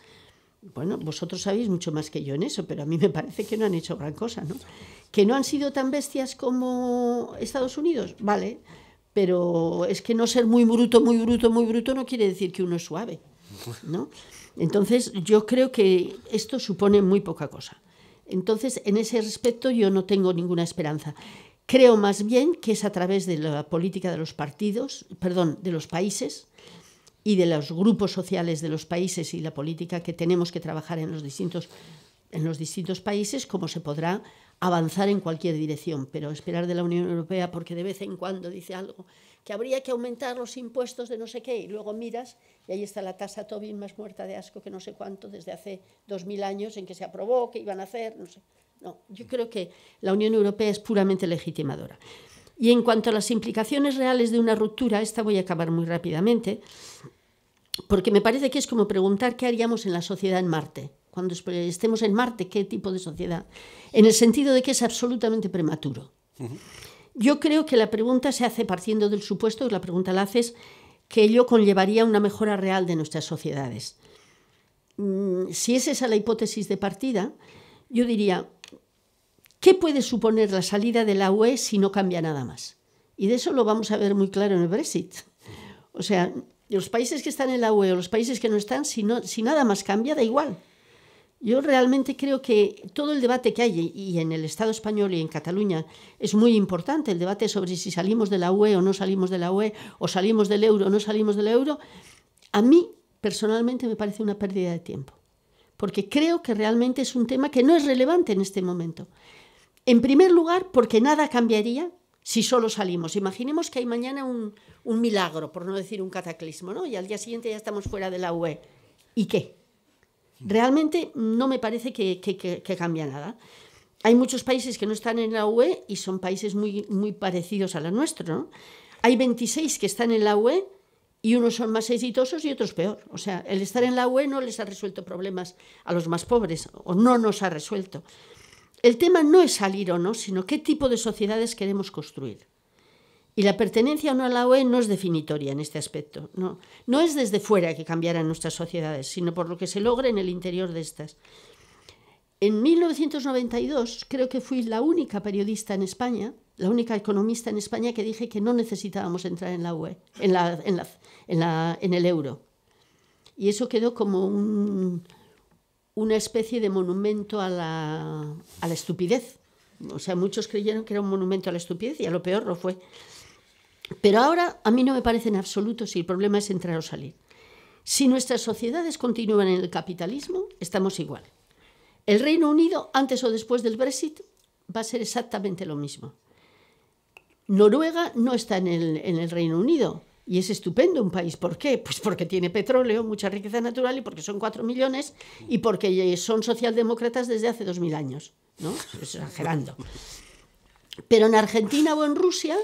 bueno, vosotros sabéis mucho más que yo en eso, pero a mí me parece que no han hecho gran cosa, ¿no? Que no han sido tan bestias como Estados Unidos, vale, pero es que no ser muy bruto, muy bruto, muy bruto no quiere decir que uno es suave, ¿no? Entonces, yo creo que esto supone muy poca cosa. Entonces, en ese respecto yo no tengo ninguna esperanza. Creo más bien que es a través de la política de los partidos, perdón, de los países y de los grupos sociales de los países y la política que tenemos que trabajar en los distintos, países, cómo se podrá avanzar en cualquier dirección, pero esperar de la Unión Europea porque de vez en cuando dice algo que habría que aumentar los impuestos de no sé qué y luego miras y ahí está la tasa Tobin más muerta de asco que no sé cuánto desde hace dos mil años en que se aprobó, que iban a hacer, no sé. No, yo creo que la Unión Europea es puramente legitimadora. Y en cuanto a las implicaciones reales de una ruptura, esta voy a acabar muy rápidamente, porque me parece que es como preguntar qué haríamos en la sociedad en Marte. Cuando estemos en Marte, ¿qué tipo de sociedad? En el sentido de que es absolutamente prematuro. Yo creo que la pregunta se hace partiendo del supuesto, y la pregunta la haces, que ello conllevaría una mejora real de nuestras sociedades. Mm, si es esa la hipótesis de partida, yo diría, ¿Qué puede suponer la salida de la UE si no cambia nada más? Y de eso lo vamos a ver muy claro en el Brexit. O sea, los países que están en la UE o los países que no están, si, nada más cambia, da igual. Yo realmente creo que todo el debate que hay, y en el Estado español y en Cataluña, es muy importante, el debate sobre si salimos de la UE o no salimos de la UE, o salimos del euro o no salimos del euro, a mí personalmente me parece una pérdida de tiempo, porque creo que realmente es un tema que no es relevante en este momento. En primer lugar, porque nada cambiaría si solo salimos. Imaginemos que hay mañana un, milagro, por no decir un cataclismo, ¿no? Y al día siguiente ya estamos fuera de la UE. ¿Y qué? Realmente no me parece que, cambia nada. Hay muchos países que no están en la UE y son países muy, muy parecidos a la nuestros. Hay 26 que están en la UE y unos son más exitosos y otros peor. O sea, el estar en la UE no les ha resuelto problemas a los más pobres o no nos ha resuelto. El tema no es salir o no, sino qué tipo de sociedades queremos construir. Y la pertenencia o no a la OE no es definitoria en este aspecto. No, no es desde fuera que cambiarán nuestras sociedades, sino por lo que se logra en el interior de estas. En 1992 creo que fui la única periodista en España, la única economista en España que dije que no necesitábamos entrar en la UE, en el euro. Y eso quedó como un, una especie de monumento a la, estupidez. O sea, muchos creyeron que era un monumento a la estupidez y a lo peor lo fue. Pero ahora a mí no me parece en absoluto si el problema es entrar o salir. Si nuestras sociedades continúan en el capitalismo, estamos igual. El Reino Unido, antes o después del Brexit, va a ser exactamente lo mismo. Noruega no está en el Reino Unido, y es estupendo un país. ¿Por qué? Pues porque tiene petróleo, mucha riqueza natural y porque son cuatro millones y porque son socialdemócratas desde hace dos mil años. ¿no? Exagerando. Pero en Argentina o en Rusia,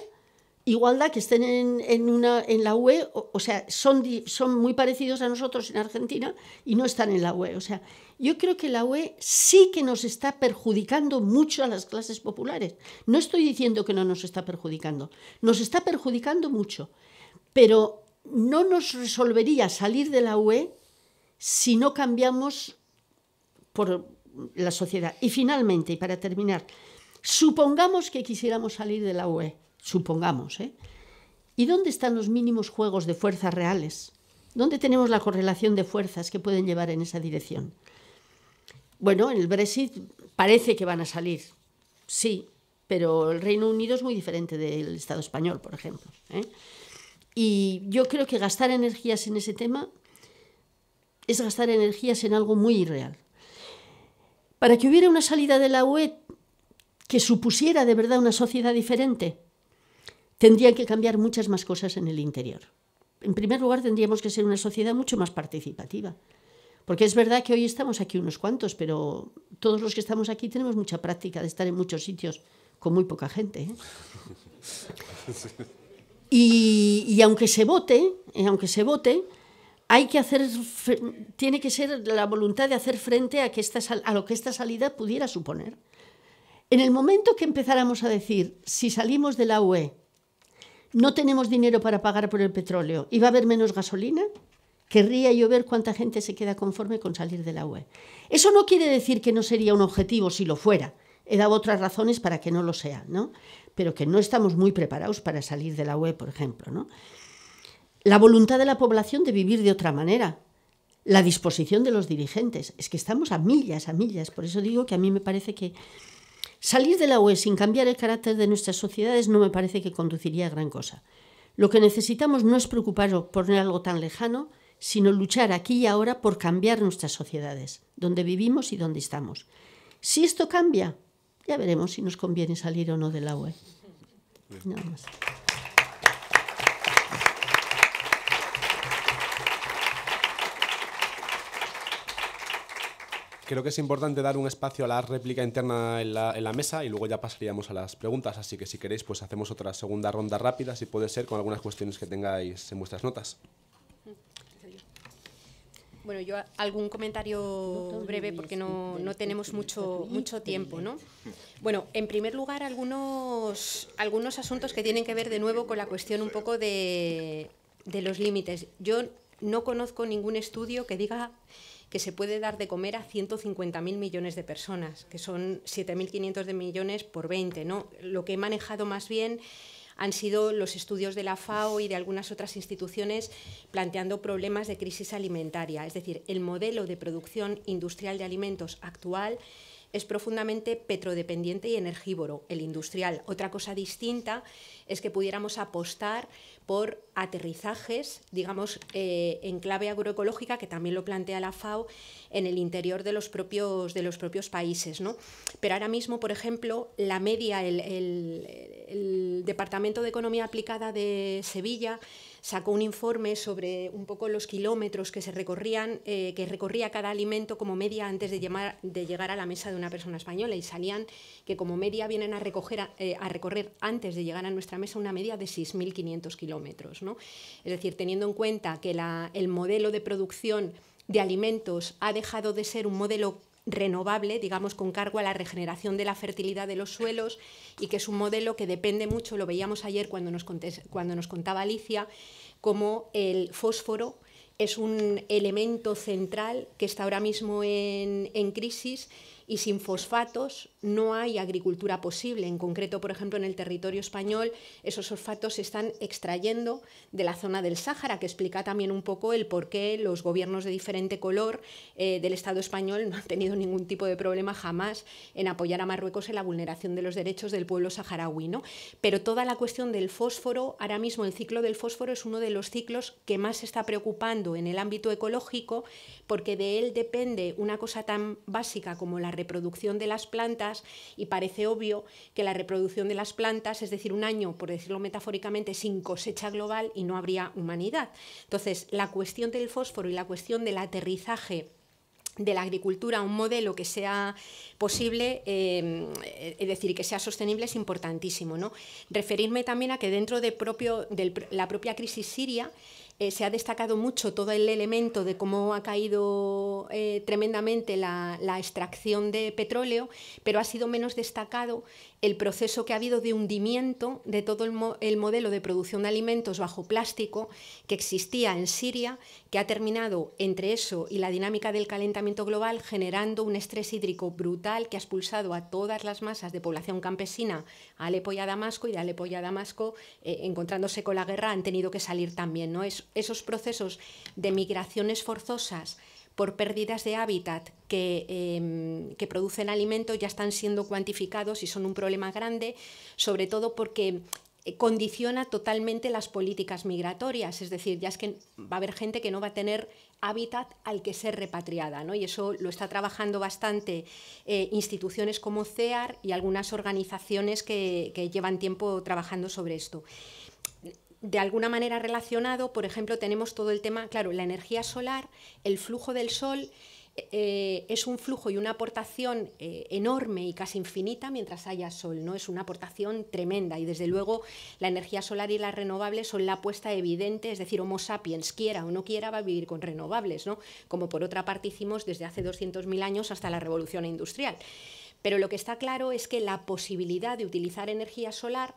igualdad que estén en, la UE, o, sea, son, son muy parecidos a nosotros en Argentina y no están en la UE. O sea, yo creo que la UE sí que nos está perjudicando mucho a las clases populares. No estoy diciendo que no nos está perjudicando, nos está perjudicando mucho. Pero no nos resolvería salir de la UE si no cambiamos por la sociedad. Y finalmente, y para terminar, supongamos que quisiéramos salir de la UE, supongamos, ¿eh? ¿Y dónde están los mínimos juegos de fuerzas reales? ¿Dónde tenemos la correlación de fuerzas que pueden llevar en esa dirección? Bueno, en el Brexit parece que van a salir, sí, pero el Reino Unido es muy diferente del Estado español, por ejemplo. ¿eh? Y yo creo que gastar energías en ese tema es gastar energías en algo muy irreal. Para que hubiera una salida de la UE que supusiera de verdad una sociedad diferente, tendrían que cambiar muchas más cosas en el interior. En primer lugar, tendríamos que ser una sociedad mucho más participativa. Porque es verdad que hoy estamos aquí unos cuantos, pero todos los que estamos aquí tenemos mucha práctica de estar en muchos sitios con muy poca gente. ¿eh? (laughs) Y, aunque se vote, eh, aunque se vote, hay que hacer, tiene que ser la voluntad de hacer frente a, que a lo que esta salida pudiera suponer. En el momento que empezáramos a decir, si salimos de la UE, no tenemos dinero para pagar por el petróleo y va a haber menos gasolina, querría yo ver cuánta gente se queda conforme con salir de la UE. Eso no quiere decir que no sería un objetivo si lo fuera. He dado otras razones para que no lo sea, ¿no? pero que no estamos muy preparados para salir de la UE, por ejemplo. La voluntad de la población de vivir de otra manera, la disposición de los dirigentes. Es que estamos a millas, a millas. Por eso digo que a mí me parece que salir de la UE sin cambiar el carácter de nuestras sociedades no me parece que conduciría a gran cosa. Lo que necesitamos no es preocuparnos por algo tan lejano, sino luchar aquí y ahora por cambiar nuestras sociedades, donde vivimos y donde estamos. Si esto cambia, ya veremos si nos conviene salir o no de la Creo que es importante dar un espacio a la réplica interna en la, en la, mesa y luego ya pasaríamos a las preguntas, así que si queréis pues hacemos otra segunda ronda rápida, si puede ser, con algunas cuestiones que tengáis en vuestras notas. Bueno, yo algún comentario breve porque no, no, tenemos mucho, mucho tiempo, ¿no? Bueno, en primer lugar, algunos, algunos asuntos que tienen que ver de nuevo con la cuestión un poco de, los límites. Yo no conozco ningún estudio que diga que se puede dar de comer a 150.000 millones de personas, que son 7.500 de millones por 20, ¿no? Lo que he manejado más bien han sido los estudios de la FAO y de algunas otras instituciones planteando problemas de crisis alimentaria. Es decir, el modelo de producción industrial de alimentos actual es profundamente petrodependiente y energívoro, el industrial. Otra cosa distinta es que pudiéramos apostar por aterrizajes, digamos, eh, en clave agroecológica, que también lo plantea la FAO, en el interior de los propios, de los propios países. ¿no? Pero ahora mismo, por ejemplo, la media, el Departamento de Economía Aplicada de Sevilla, sacó un informe sobre un poco los kilómetros que se recorrían, eh, que recorría cada alimento como media antes de, llegar a la mesa de una persona española y salían que como media vienen a, recoger, a, eh, recorrer antes de llegar a nuestra mesa una media de 6.500 kilómetros. ¿no? Es decir, teniendo en cuenta que el modelo de producción de alimentos ha dejado de ser un modelo renovable, digamos, con cargo a la regeneración de la fertilidad de los suelos y que es un modelo que depende mucho, lo veíamos ayer cuando nos, cuando nos contaba Alicia, como el fósforo es un elemento central que está ahora mismo en, en crisis y sin fosfatos no hay agricultura posible. En concreto, por ejemplo, en el territorio español, esos fosfatos se están extrayendo de la zona del Sáhara, que explica también un poco el por qué los gobiernos de diferente color eh, del Estado español no han tenido ningún tipo de problema jamás en apoyar a Marruecos en la vulneración de los derechos del pueblo saharaui. ¿no? Pero toda la cuestión del fósforo, ahora mismo el ciclo del fósforo es uno de los ciclos que más se está preocupando en el ámbito ecológico, porque de él depende una cosa tan básica como la reproducción de las plantas y parece obvio que la reproducción de las plantas, es decir, un año, por decirlo metafóricamente, sin cosecha global y no habría humanidad. Entonces, la cuestión del fósforo y la cuestión del aterrizaje de la agricultura a un modelo que sea posible, eh, es decir, que sea sostenible es importantísimo. ¿no? Referirme también a que dentro de propio, de la propia crisis siria, eh, se ha destacado mucho todo el elemento de cómo ha caído eh, tremendamente la, extracción de petróleo, pero ha sido menos destacado el proceso que ha habido de hundimiento de todo el, modelo de producción de alimentos bajo plástico que existía en Siria, que ha terminado entre eso y la dinámica del calentamiento global generando un estrés hídrico brutal que ha expulsado a todas las masas de población campesina a Alepo y a Damasco y de Alepo y a Damasco, eh, encontrándose con la guerra, han tenido que salir también. ¿no? Es esos procesos de migraciones forzosas por pérdidas de hábitat que, em, producen alimento ya están siendo cuantificados y son un problema grande, sobre todo porque eh, condiciona totalmente las políticas migratorias, es decir, ya es que va a haber gente que no va a tener hábitat al que ser repatriada, Y eso lo está trabajando bastante eh, instituciones como CEAR y algunas organizaciones que, que llevan tiempo trabajando sobre esto de alguna manera relacionado, por ejemplo, tenemos todo el tema, claro, la energía solar, el flujo del sol eh, eh, es un flujo y una aportación eh, enorme y casi infinita mientras haya sol, ¿no? Es una aportación tremenda y desde luego la energía solar y las renovables son la apuesta evidente, es decir, Homo sapiens, quiera o no quiera, va a vivir con renovables, ¿no? Como por otra parte hicimos desde hace 200.000 años hasta la revolución industrial. Pero lo que está claro es que la posibilidad de utilizar energía solar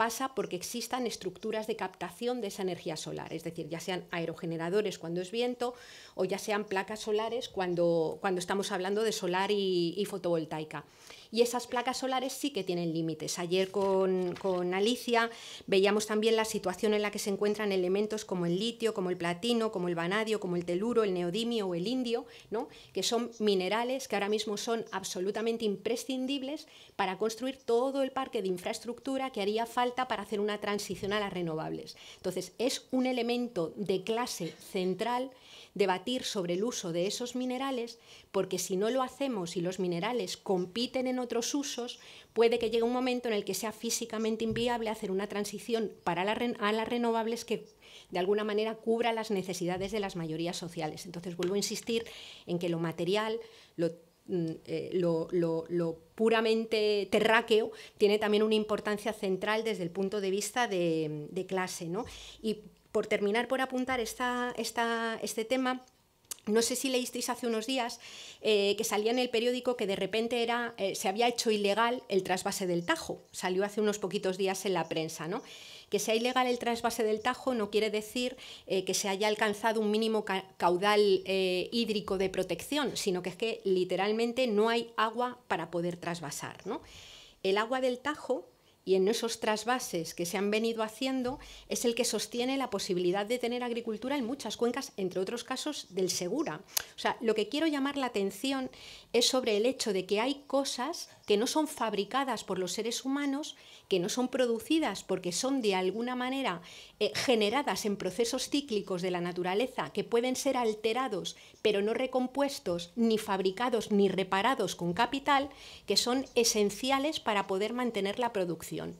pasa porque existan estructuras de captación de esa energía solar, es decir, ya sean aerogeneradores cuando es viento o ya sean placas solares cuando, cuando estamos hablando de solar y fotovoltaica y esas placas solares sí que tienen límites. Ayer con, Alicia veíamos también la situación en la que se encuentran elementos como el litio, como el platino, como el vanadio, como el teluro, el neodimio o el indio, ¿no? que son minerales que ahora mismo son absolutamente imprescindibles para construir todo el parque de infraestructura que haría falta para hacer una transición a las renovables. Entonces, es un elemento de clase central debatir sobre el uso de esos minerales, porque si no lo hacemos y los minerales compiten en otros usos, puede que llegue un momento en el que sea físicamente inviable hacer una transición para a las renovables que de alguna manera cubra las necesidades de las mayorías sociales. Entonces vuelvo a insistir en que lo material, lo mm, eh, puramente terráqueo tiene también una importancia central desde el punto de vista de, clase. ¿no? por terminar por apuntar este tema, no sé si leísteis hace unos días eh, que salía en el periódico que de repente era, eh, se había hecho ilegal el trasvase del Tajo. Salió hace unos poquitos días en la prensa, ¿no? Que sea ilegal el trasvase del Tajo no quiere decir eh, que se haya alcanzado un mínimo caudal hídrico de protección, sino que es que literalmente no hay agua para poder trasvasar. El agua del Tajo y en esos trasvases que se han venido haciendo es el que sostiene la posibilidad de tener agricultura en muchas cuencas, entre otros casos del Segura. O sea, lo que quiero llamar la atención es sobre el hecho de que hay cosas que no son fabricadas por los seres humanos, que no son producidas porque son de alguna manera eh, generadas en procesos cíclicos de la naturaleza que pueden ser alterados, pero no recompuestos, ni fabricados, ni reparados con capital, que son esenciales para poder mantener la producción.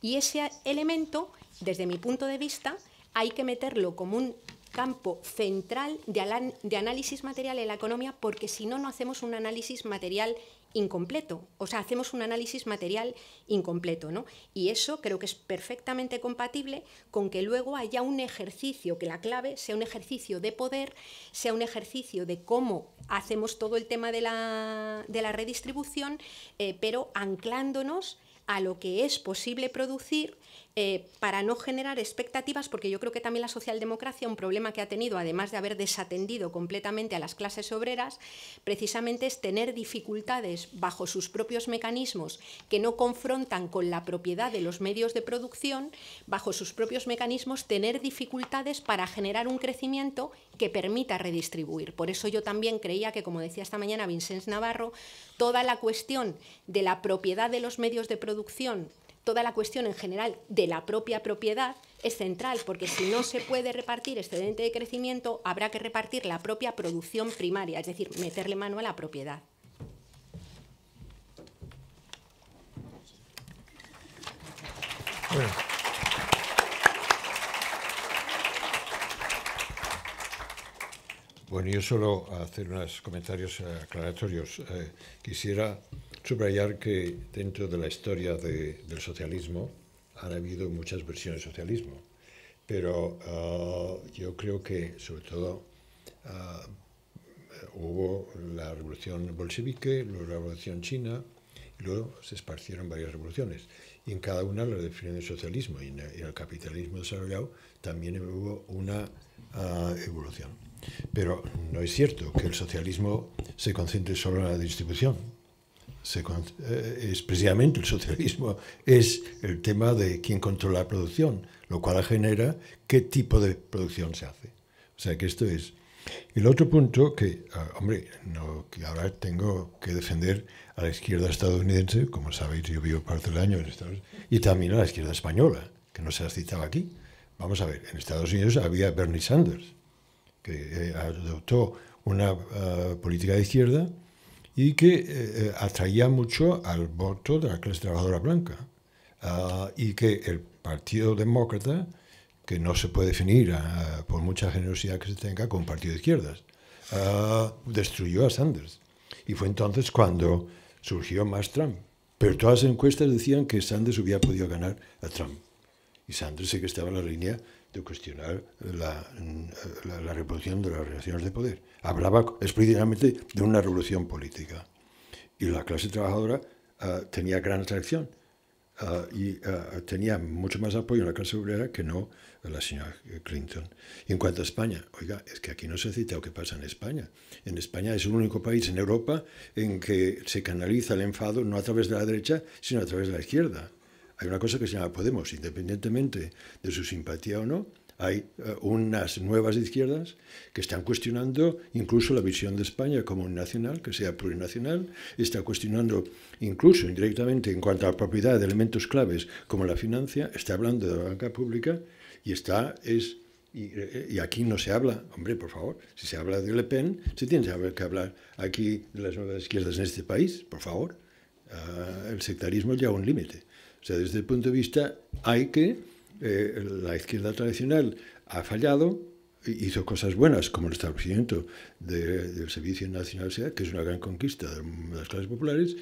Y ese elemento, desde mi punto de vista, hay que meterlo como un campo central de, de análisis material en la economía porque si no, no hacemos un análisis material incompleto, o sea, hacemos un análisis material incompleto, ¿no? Y eso creo que es perfectamente compatible con que luego haya un ejercicio, que la clave sea un ejercicio de poder, sea un ejercicio de cómo hacemos todo el tema de la, de la redistribución, eh, pero anclándonos a lo que es posible producir eh, para no generar expectativas, porque yo creo que también la socialdemocracia, un problema que ha tenido, además de haber desatendido completamente a las clases obreras, precisamente es tener dificultades bajo sus propios mecanismos que no confrontan con la propiedad de los medios de producción, bajo sus propios mecanismos, tener dificultades para generar un crecimiento que permita redistribuir. Por eso yo también creía que, como decía esta mañana Vincent Navarro, toda la cuestión de la propiedad de los medios de producción toda la cuestión en general de la propia propiedad es central, porque si no se puede repartir excedente de crecimiento, habrá que repartir la propia producción primaria, es decir, meterle mano a la propiedad. Bueno. yo solo hacer unos comentarios aclaratorios. Eh, quisiera subrayar que dentro de la historia del socialismo han habido muchas versiones de socialismo, pero ah, yo creo que sobre todo ah, hubo la revolución bolchevique, luego la revolución china, y luego se esparcieron varias revoluciones. Y en cada una la definición el socialismo y en el capitalismo desarrollado también hubo una ah, evolución. Pero no es cierto que el socialismo se concentre solo en la distribución se, eh, es precisamente el socialismo, es el tema de quién controla la producción, lo cual genera qué tipo de producción se hace. O sea que esto es... El otro punto que, ah, hombre, no, que ahora tengo que defender a la izquierda estadounidense, como sabéis, yo vivo parte del año en Estados Unidos, y también a la izquierda española, que no se ha citado aquí. Vamos a ver, en Estados Unidos había Bernie Sanders, que eh, adoptó una ah, política de izquierda, y que eh, eh, atraía mucho al voto de la clase trabajadora blanca. Ah, y que el Partido Demócrata, que no se puede definir ah, por mucha generosidad que se tenga como partido de izquierdas, ah, destruyó a Sanders. Y fue entonces cuando surgió más Trump. Pero todas las encuestas decían que Sanders hubiera podido ganar a Trump. Y Sanders sí que estaba en la línea de cuestionar la, revolución mm, la reproducción de las relaciones de poder. Hablaba explícitamente de una revolución política. Y la clase trabajadora ah, tenía gran atracción ah, y ah, tenía mucho más apoyo en la clase obrera que no la señora Clinton. Y en cuanto a España, oiga, es que aquí no se cita lo que pasa en España. En España es el único país en Europa en que se canaliza el enfado no a través de la derecha, sino a través de la izquierda. Hay una cosa que se llama Podemos, independientemente de su simpatía o no, hay eh, unas nuevas izquierdas que están cuestionando incluso la visión de España como un nacional, que sea plurinacional, está cuestionando incluso indirectamente en cuanto a la propiedad de elementos claves como la financia, está hablando de la banca pública y está es y, aquí no se habla, hombre, por favor, si se habla de Le Pen, se tiene que hablar aquí de las nuevas izquierdas en este país, por favor. Ah, el sectarismo ya un límite. O sea, desde el punto de vista hay que eh, la izquierda tradicional ha fallado, hizo cosas buenas, como el establecimiento del Servicio Nacional de Seguridad, que es una gran conquista de las clases populares,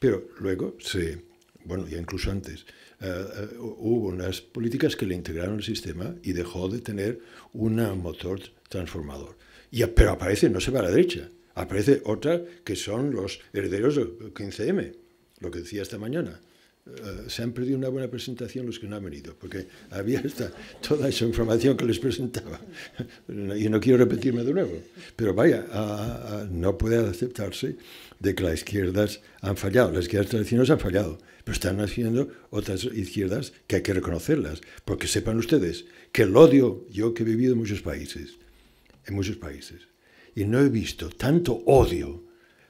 pero luego se, bueno, ya incluso antes, eh, eh, hubo unas políticas que le integraron el sistema y dejó de tener un motor transformador. Y, pero aparece, no se va a la derecha, aparece otra que son los herederos del 15M, lo que decía esta mañana. Eh, se han perdido una buena presentación los que no han venido, porque había toda esa información que les presentaba. (laughs) y no quiero repetirme de nuevo. Pero vaya, no puede aceptarse de que las izquierdas han fallado. Las izquierdas tradicionales han fallado, pero están haciendo otras izquierdas que hay que reconocerlas. Porque sepan ustedes que el odio, yo que he vivido en muchos países, en muchos países, y no he visto tanto odio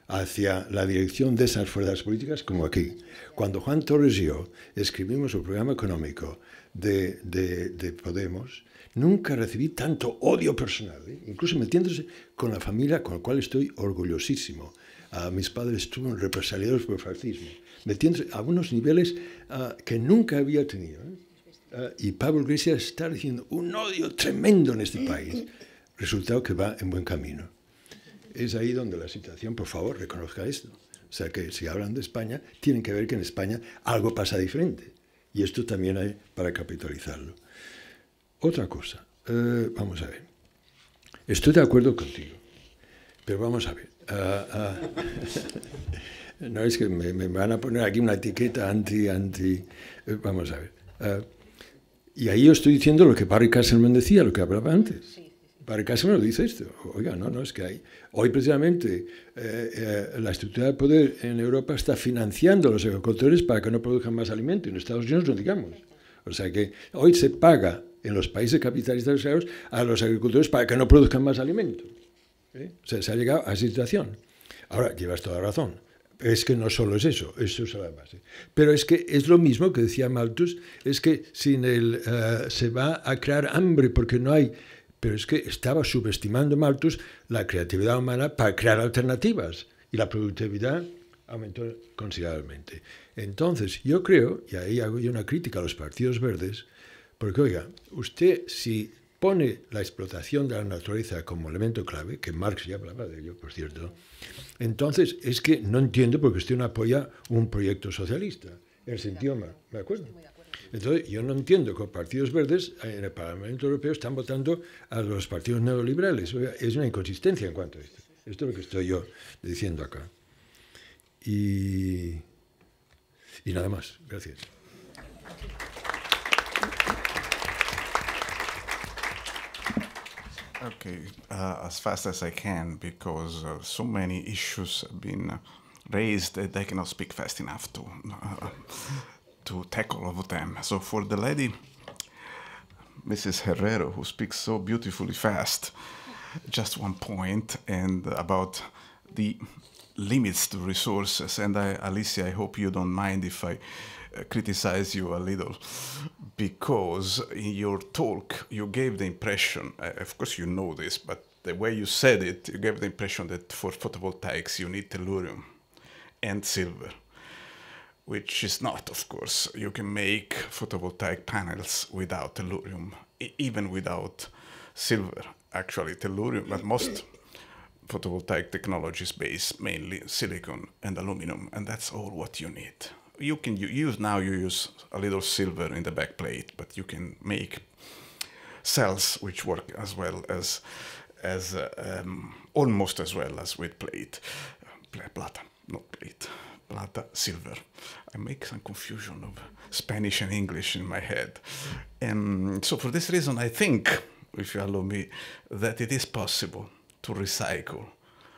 hacia la dirección de esas fuerzas políticas como aquí. Cuando Juan Torres y yo escribimos el programa económico de, Podemos, nunca recibí tanto odio personal, ¿eh? incluso metiéndose con la familia con la cual estoy orgullosísimo. mis padres estuvieron represaliados por el fascismo, metiéndose a unos niveles ah, que nunca había tenido. ¿eh? Ah, y Pablo Iglesias está diciendo un odio tremendo en este país. Resultado que va en buen camino es ahí donde la situación, por favor, reconozca esto. O sea que si hablan de España, tienen que ver que en España algo pasa diferente. Y esto también hay para capitalizarlo. Otra cosa, eh, vamos a ver. Estoy de acuerdo contigo, pero vamos a ver. Ah, ah. (laughs) no es que me, van a poner aquí una etiqueta anti, anti. Eh, vamos a ver. Ah, y ahí yo estoy diciendo lo que Barry Castleman decía, lo que hablaba antes para no lo dice esto. Oiga, no, no, es que hay. Hoy precisamente eh, eh, la estructura de poder en Europa está financiando a los agricultores para que no produzcan más alimento. En Estados Unidos no digamos. O sea que hoy se paga en los países capitalistas a los agricultores para que no produzcan más alimento. ¿eh? O sea, se ha llegado a esa situación. Ahora, llevas toda razón. Es que no solo es eso, eso es la base. Pero es que es lo mismo que decía Malthus, es que sin el se va a crear hambre porque no hay pero es que estaba subestimando Malthus la creatividad humana para crear alternativas y la productividad aumentó considerablemente. Entonces, yo creo, y ahí hago yo una crítica a los partidos verdes, porque oiga, usted si pone la explotación de la naturaleza como elemento clave, que Marx ya hablaba de ello, por cierto, entonces es que no entiendo por qué usted no apoya un proyecto socialista, el sentido acuerdo? Entonces, yo no entiendo que los partidos verdes eh, en el Parlamento Europeo están votando a los partidos neoliberales. es una inconsistencia en cuanto a esto. Esto es lo que estoy yo diciendo acá. Y, y nada más. Gracias. Okay, uh, as fast as I can because uh, so many issues have been raised that I cannot speak fast enough to. Uh, to take all of them. So for the lady, Mrs. Herrero, who speaks so beautifully fast, just one point and about the limits to resources. And I, Alicia, I hope you don't mind if I uh, criticize you a little because in your talk you gave the impression, uh, of course you know this, but the way you said it, you gave the impression that for photovoltaics you need tellurium and silver which is not, of course. You can make photovoltaic panels without tellurium, even without silver, actually, tellurium, but most photovoltaic technologies base mainly silicon and aluminum, and that's all what you need. You can use now you use a little silver in the back plate, but you can make cells which work as well as as uh, um, almost as well as with plate, plata, not plate plata silver. I make some confusion of Spanish and English in my head. And so for this reason, I think, if you allow me, that it is possible to recycle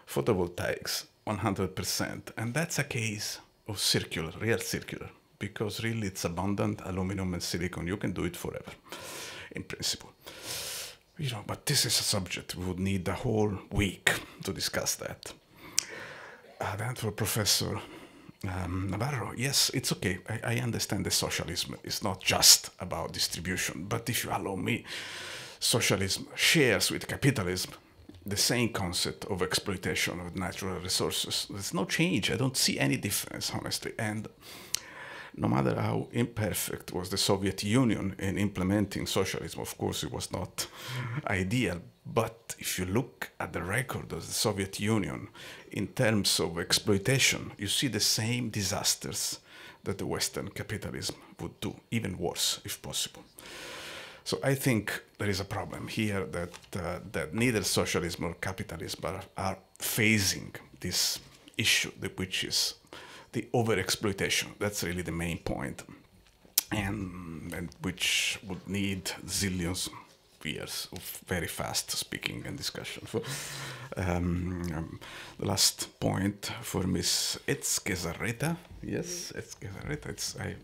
photovoltaics 100%. And that's a case of circular, real circular, because really it's abundant aluminum and silicon. You can do it forever, in principle. You know, but this is a subject we would need a whole week to discuss that. Uh, that for Professor um, Navarro, yes, it's okay. I, I understand that socialism is not just about distribution, but if you allow me, socialism shares with capitalism the same concept of exploitation of natural resources. There's no change. I don't see any difference, honestly. And no matter how imperfect was the Soviet Union in implementing socialism, of course, it was not ideal. But if you look at the record of the Soviet Union in terms of exploitation, you see the same disasters that the Western capitalism would do, even worse if possible. So I think there is a problem here that uh, that neither socialism or capitalism are, are facing this issue, which is the overexploitation. That's really the main point, and and which would need zillions years of very fast speaking and discussion. Um, um, the last point for Miss Etzquezarreta, yes, Etzquezarreta, it's I,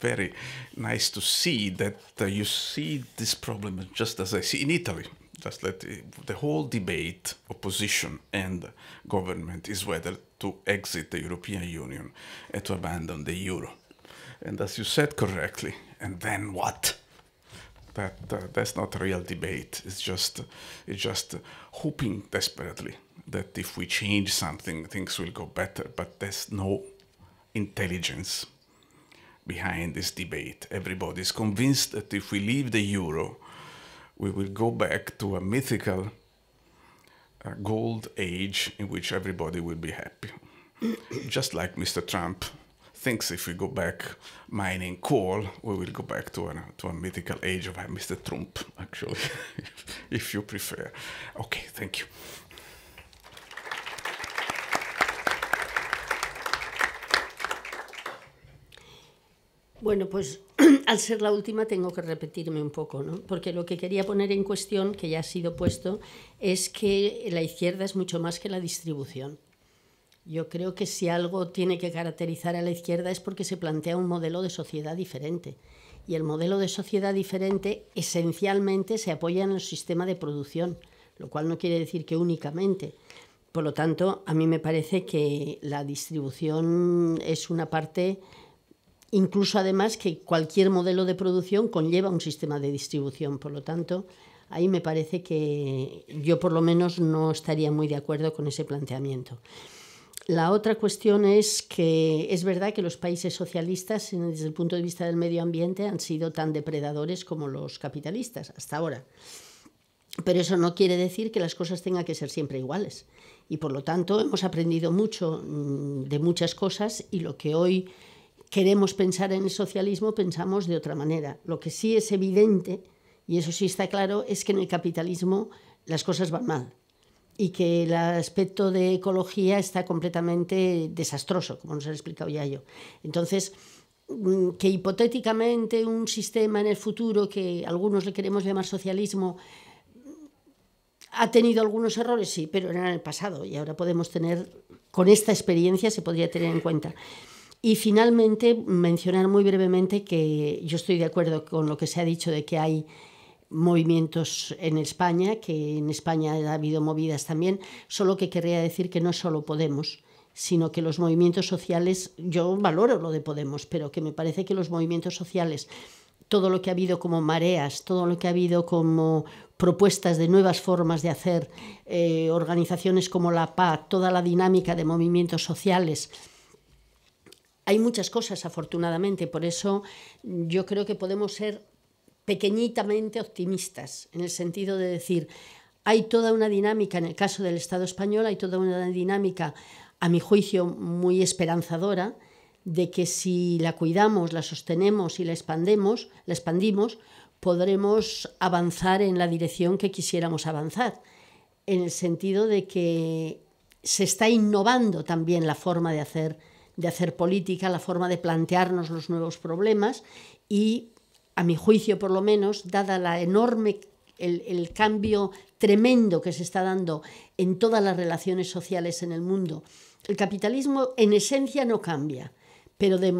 very nice to see that uh, you see this problem just as I see in Italy. Just that uh, the whole debate, opposition and government, is whether to exit the European Union and to abandon the euro. And as you said correctly, and then what? that uh, that's not a real debate. It's just it's just hoping desperately that if we change something, things will go better. But there's no intelligence behind this debate. Everybody is convinced that if we leave the euro, we will go back to a mythical uh, gold age in which everybody will be happy, just like Mr. Trump thinks if we go back mining coal, we will go back to, an, to a mythical age of Mr. Trump, actually, (laughs) if you prefer. Okay, thank you. Bueno, pues (clears throat) al ser la última tengo que repetirme un poco, ¿no? Porque lo que quería poner en cuestión, que ya ha sido puesto, es que la izquierda es mucho más que la distribución. Yo creo que si algo tiene que caracterizar a la izquierda es porque se plantea un modelo de sociedad diferente. Y el modelo de sociedad diferente esencialmente se apoya en el sistema de producción, lo cual no quiere decir que únicamente. Por lo tanto, a mí me parece que la distribución es una parte, incluso además que cualquier modelo de producción conlleva un sistema de distribución. Por lo tanto, ahí me parece que yo por lo menos no estaría muy de acuerdo con ese planteamiento. La otra cuestión es que es verdad que los países socialistas, desde el punto de vista del medio ambiente, han sido tan depredadores como los capitalistas hasta ahora. Pero eso no quiere decir que las cosas tengan que ser siempre iguales. Y por lo tanto hemos aprendido mucho mm, de muchas cosas y lo que hoy queremos pensar en el socialismo pensamos de otra manera. Lo que sí es evidente, y eso sí está claro, es que en el capitalismo las cosas van mal y que el aspecto de ecología está completamente desastroso, como nos ha explicado ya yo. Entonces, mm, que hipotéticamente un sistema en el futuro, que algunos le queremos llamar socialismo, ha tenido algunos errores, sí, pero eran en el pasado y ahora podemos tener, con esta experiencia se podría tener en cuenta. Y finalmente, mencionar muy brevemente que yo estoy de acuerdo con lo que se ha dicho de que hay movimientos en España, que en España ha habido movidas también, solo que querría decir que no solo Podemos, sino que los movimientos sociales, yo valoro lo de Podemos, pero que me parece que los movimientos sociales, todo lo que ha habido como mareas, todo lo que ha habido como propuestas de nuevas formas de hacer, eh, organizaciones como la PAC, toda la dinámica de movimientos sociales, hay muchas cosas, afortunadamente, por eso yo creo que podemos ser pequeñitamente optimistas, en el sentido de decir, hay toda una dinámica, en el caso del Estado español, hay toda una dinámica, a mi juicio, muy esperanzadora, de que si la cuidamos, la sostenemos y la expandemos, la expandimos, podremos avanzar en la dirección que quisiéramos avanzar, en el sentido de que se está innovando también la forma de hacer, de hacer política, la forma de plantearnos los nuevos problemas y a mi juicio por lo menos, dada la enorme, el, cambio tremendo que se está dando en todas las relaciones sociales en el mundo, el capitalismo en esencia no cambia pero de,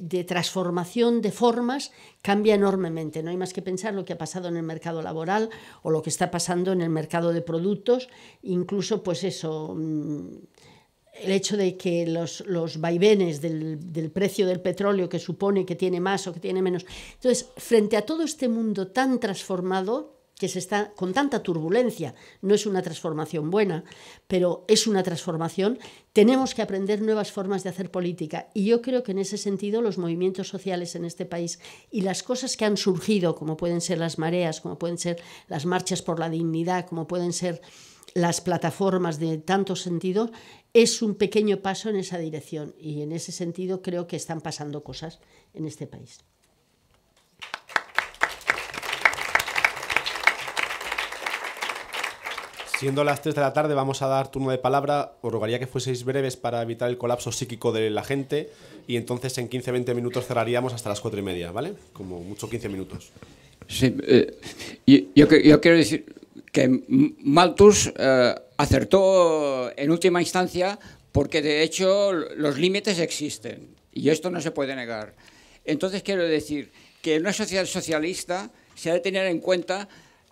de, transformación de formas cambia enormemente. No hay más que pensar lo que ha pasado en el mercado laboral o lo que está pasando en el mercado de productos, incluso pues eso, mm, el hecho de que los, vaivenes del, del, precio del petróleo que supone que tiene más o que tiene menos. Entonces, frente a todo este mundo tan transformado, que se está con tanta turbulencia, no es una transformación buena, pero es una transformación, tenemos que aprender nuevas formas de hacer política. Y yo creo que en ese sentido los movimientos sociales en este país y las cosas que han surgido, como pueden ser las mareas, como pueden ser las marchas por la dignidad, como pueden ser las plataformas de tanto sentido es un pequeño paso en esa dirección y en ese sentido creo que están pasando cosas en este país. Siendo las 3 de la tarde, vamos a dar turno de palabra. Os rogaría que fueseis breves para evitar el colapso psíquico de la gente y entonces en 15-20 minutos cerraríamos hasta las 4 y media, ¿vale? Como mucho 15 minutos. Sí, eh, yo, yo quiero decir que Malthus eh, acertó en última instancia porque de hecho los límites existen y esto no se puede negar. Entonces quiero decir que en una sociedad socialista se ha de tener en cuenta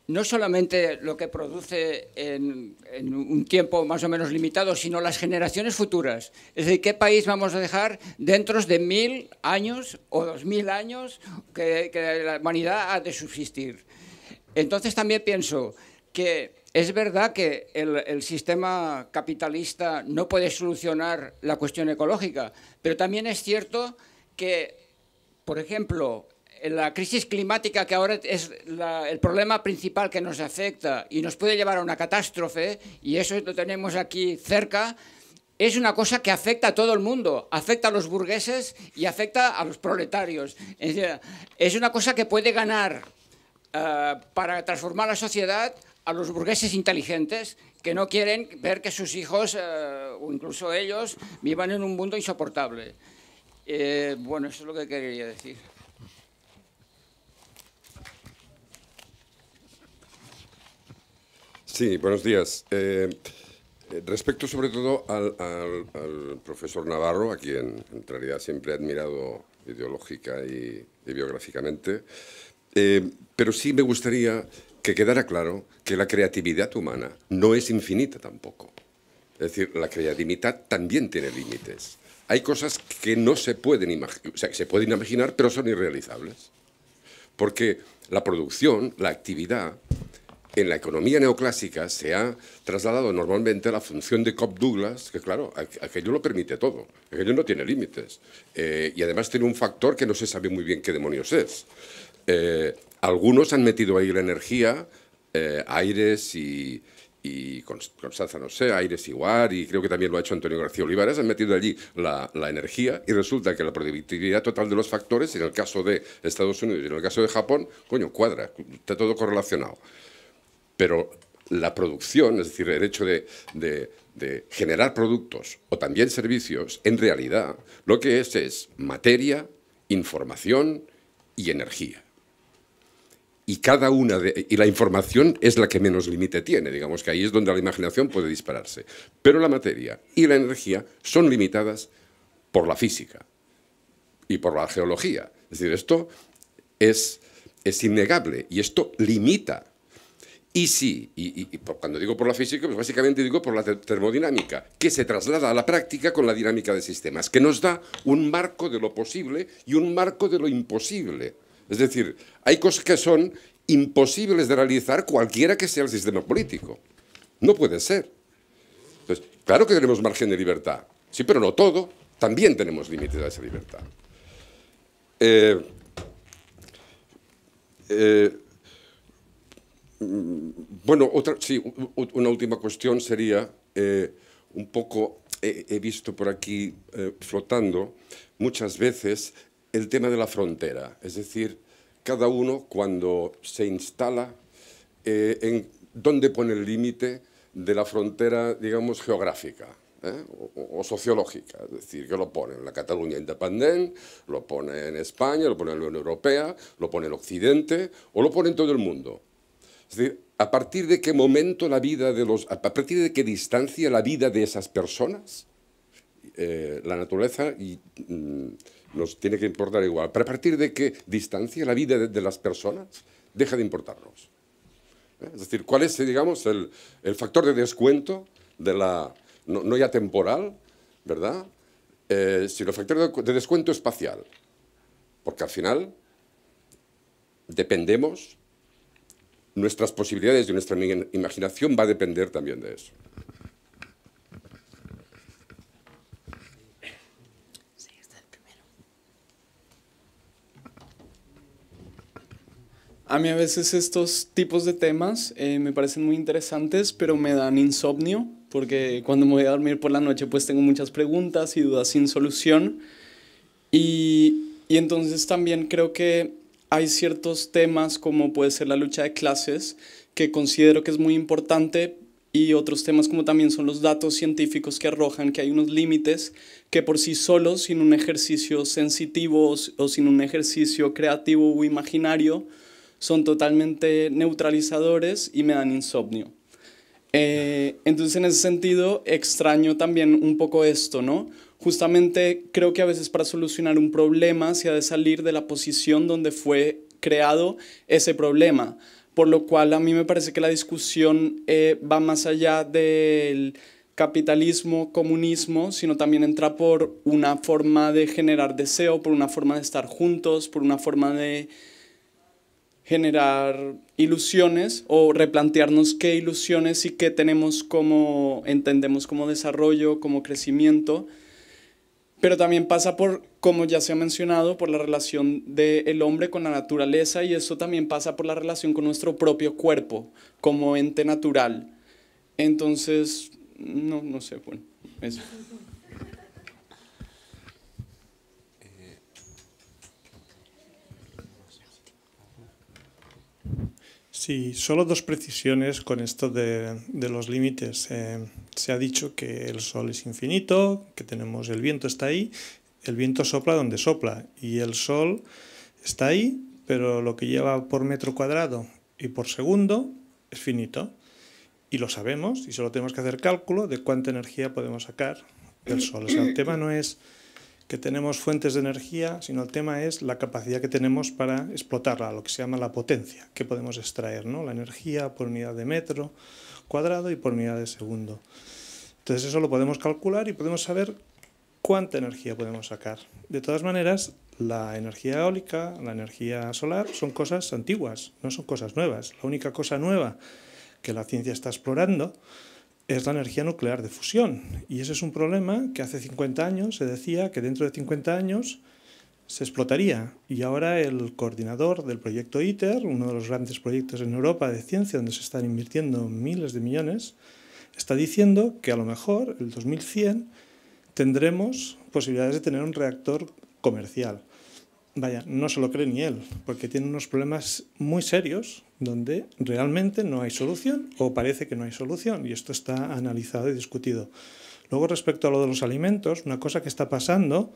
no solamente lo que produce en, un tiempo más o menos limitado, sino las generaciones futuras. Es decir, ¿qué país vamos a dejar dentro de mil años o dos mil años que la humanidad ha de subsistir? Entonces también pienso que es verdad que el, sistema capitalista no puede solucionar la cuestión ecológica, pero también es cierto que, por ejemplo, la crisis climática, que ahora es el problema principal que nos afecta y nos puede llevar a una catástrofe, y eso lo tenemos aquí cerca, es una cosa que afecta a todo el mundo, afecta a los burgueses y afecta a los proletarios. Es, una cosa que puede ganar eh, para transformar la sociedad a los burgueses inteligentes que no quieren ver que sus hijos eh, o incluso ellos vivan en un mundo insoportable. Eh, bueno, eso es lo que quería decir. Sí, buenos días. Eh, respecto sobre todo al, profesor Navarro, a quien en realidad siempre he admirado ideológica y biográficamente, pero sí me gustaría que quedara claro que la creatividad humana no es infinita tampoco. Es decir, la creatividad también tiene límites. Hay cosas que no se pueden imaginar, sea, que se pueden imaginar, pero son irrealizables. Porque la producción, la actividad, en la economía neoclásica se ha trasladado normalmente a la función de Cobb Douglas, que claro, aquello lo permite todo, aquello no tiene límites. Eh, y además tiene un factor que no se sabe muy bien qué demonios es. Eh, algunos han metido ahí la energía, eh, Aires y, y Constanza, no sé, Aires Guar, y creo que también lo ha hecho Antonio García Olivares, han metido allí la, energía y resulta que la productividad total de los factores, en el caso de Estados Unidos y en el caso de Japón, coño, cuadra, está todo correlacionado. Pero la producción, es decir, el hecho de generar productos o también servicios, en realidad lo que es es materia, información y energía y cada una y la información es la que menos límite tiene, digamos que ahí es donde la imaginación puede dispararse. Pero la materia y la energía son limitadas por la física y por la geología. Es decir, esto es, innegable y esto limita. Y sí, y cuando digo por la física, pues básicamente digo por la termodinámica, que se traslada a la práctica con la dinámica de sistemas, que nos da un marco de lo posible y un marco de lo imposible es decir, hay cosas que son imposibles de realizar cualquiera que sea el sistema político. No puede ser. claro que tenemos margen de libertad, sí, pero no todo. También tenemos límites a esa libertad. Eh, eh, bueno, otra, sí, una última cuestión sería eh, un poco, he, visto por aquí flotando muchas veces el tema de la frontera, es decir, cada uno cuando se instala, eh, en dónde pone el límite de la frontera, digamos, geográfica. ¿eh? O, sociológica, es decir, que lo pone en la Cataluña independiente, lo pone en España, lo pone en la Unión Europea, lo pone en Occidente o lo pone en todo el mundo. Es decir, ¿a partir de qué momento la vida de los... a partir de qué distancia la vida de esas personas, eh, la naturaleza y, mm, nos tiene que importar igual. Pero a partir de qué distancia la vida de, las personas, deja de importarnos. ¿Eh? Es decir, ¿cuál es, digamos, el, factor de descuento de la, no, ya temporal, ¿verdad? Eh, sino el factor de, de descuento espacial. Porque al final dependemos, nuestras posibilidades y nuestra imaginación va a depender también de eso. A mí a veces estos tipos de temas eh, me parecen muy interesantes, pero me dan insomnio, porque cuando me voy a dormir por la noche pues tengo muchas preguntas y dudas sin solución. Y, y entonces también creo que hay ciertos temas como puede ser la lucha de clases, que considero que es muy importante, y otros temas como también son los datos científicos que arrojan que hay unos límites que por sí solos, sin un ejercicio sensitivo o sin un ejercicio creativo o imaginario, son totalmente neutralizadores y me dan insomnio. Eh, entonces, en ese sentido, extraño también un poco esto, ¿no? Justamente creo que a veces para solucionar un problema se ha de salir de la posición donde fue creado ese problema, por lo cual a mí me parece que la discusión eh, va más allá del capitalismo, comunismo, sino también entra por una forma de generar deseo, por una forma de estar juntos, por una forma de generar ilusiones o replantearnos qué ilusiones y qué tenemos como entendemos como desarrollo, como crecimiento, pero también pasa por, como ya se ha mencionado, por la relación del hombre con la naturaleza y eso también pasa por la relación con nuestro propio cuerpo como ente natural. Entonces, no, no sé, bueno, eso. Sí, solo dos precisiones con esto de, los límites. Eh, se ha dicho que el sol es infinito, que tenemos el viento está ahí, el viento sopla donde sopla y el sol está ahí, pero lo que lleva por metro cuadrado y por segundo es finito. Y lo sabemos y solo tenemos que hacer cálculo de cuánta energía podemos sacar del sol. O sea, el tema no es que tenemos fuentes de energía, sino el tema es la capacidad que tenemos para explotarla, lo que se llama la potencia que podemos extraer, ¿no? la energía por unidad de metro cuadrado y por unidad de segundo. Entonces eso lo podemos calcular y podemos saber cuánta energía podemos sacar. De todas maneras, la energía eólica, la energía solar, son cosas antiguas, no son cosas nuevas. La única cosa nueva que la ciencia está explorando es la energía nuclear de fusión. Y ese es un problema que hace 50 años se decía que dentro de 50 años se explotaría. Y ahora el coordinador del proyecto ITER, uno de los grandes proyectos en Europa de ciencia donde se están invirtiendo miles de millones, está diciendo que a lo mejor el 2100 tendremos posibilidades de tener un reactor comercial vaya, no se lo cree ni él, porque tiene unos problemas muy serios donde realmente no hay solución o parece que no hay solución y esto está analizado y discutido. Luego respecto a lo de los alimentos, una cosa que está pasando,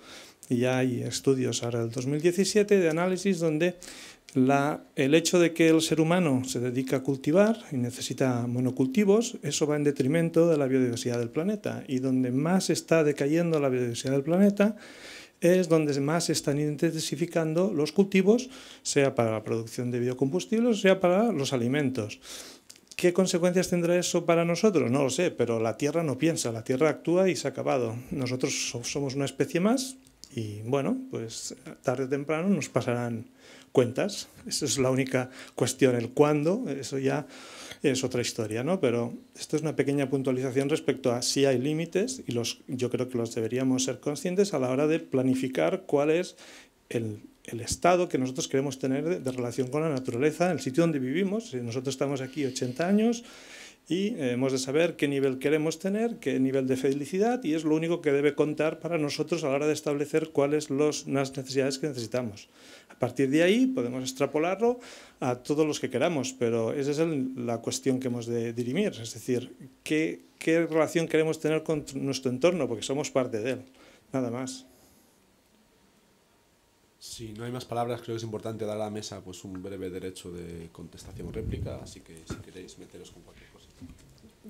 y ya hay estudios ahora del 2017 de análisis donde el hecho de que el ser humano se dedica a cultivar y necesita monocultivos, eso va en detrimento de la biodiversidad del planeta. Y donde más está decayendo la biodiversidad del planeta es donde más se están intensificando los cultivos, sea para la producción de biocombustibles, sea para los alimentos. ¿Qué consecuencias tendrá eso para nosotros? No lo sé, pero la Tierra no piensa, la Tierra actúa y se ha acabado. Nosotros somos una especie más y bueno, pues tarde o temprano nos pasarán cuentas. Esa es la única cuestión, el cuándo, eso ya es otra historia, ¿no? Pero esto es una pequeña puntualización respecto a si hay límites y los, yo creo que los deberíamos ser conscientes a la hora de planificar cuál es el, estado que nosotros queremos tener de, de, relación con la naturaleza, el sitio donde vivimos. Nosotros estamos aquí 80 años y eh, hemos de saber qué nivel queremos tener, qué nivel de felicidad y es lo único que debe contar para nosotros a la hora de establecer cuáles son las necesidades que necesitamos. A partir de ahí podemos extrapolarlo a todos los que queramos, pero esa es la cuestión que hemos de dirimir, es decir, ¿qué, relación queremos tener con nuestro entorno, porque somos parte de él, nada más. Si no hay más palabras, creo que es importante dar a la mesa pues, un breve derecho de contestación o réplica, así que si queréis meteros con cualquier cosa.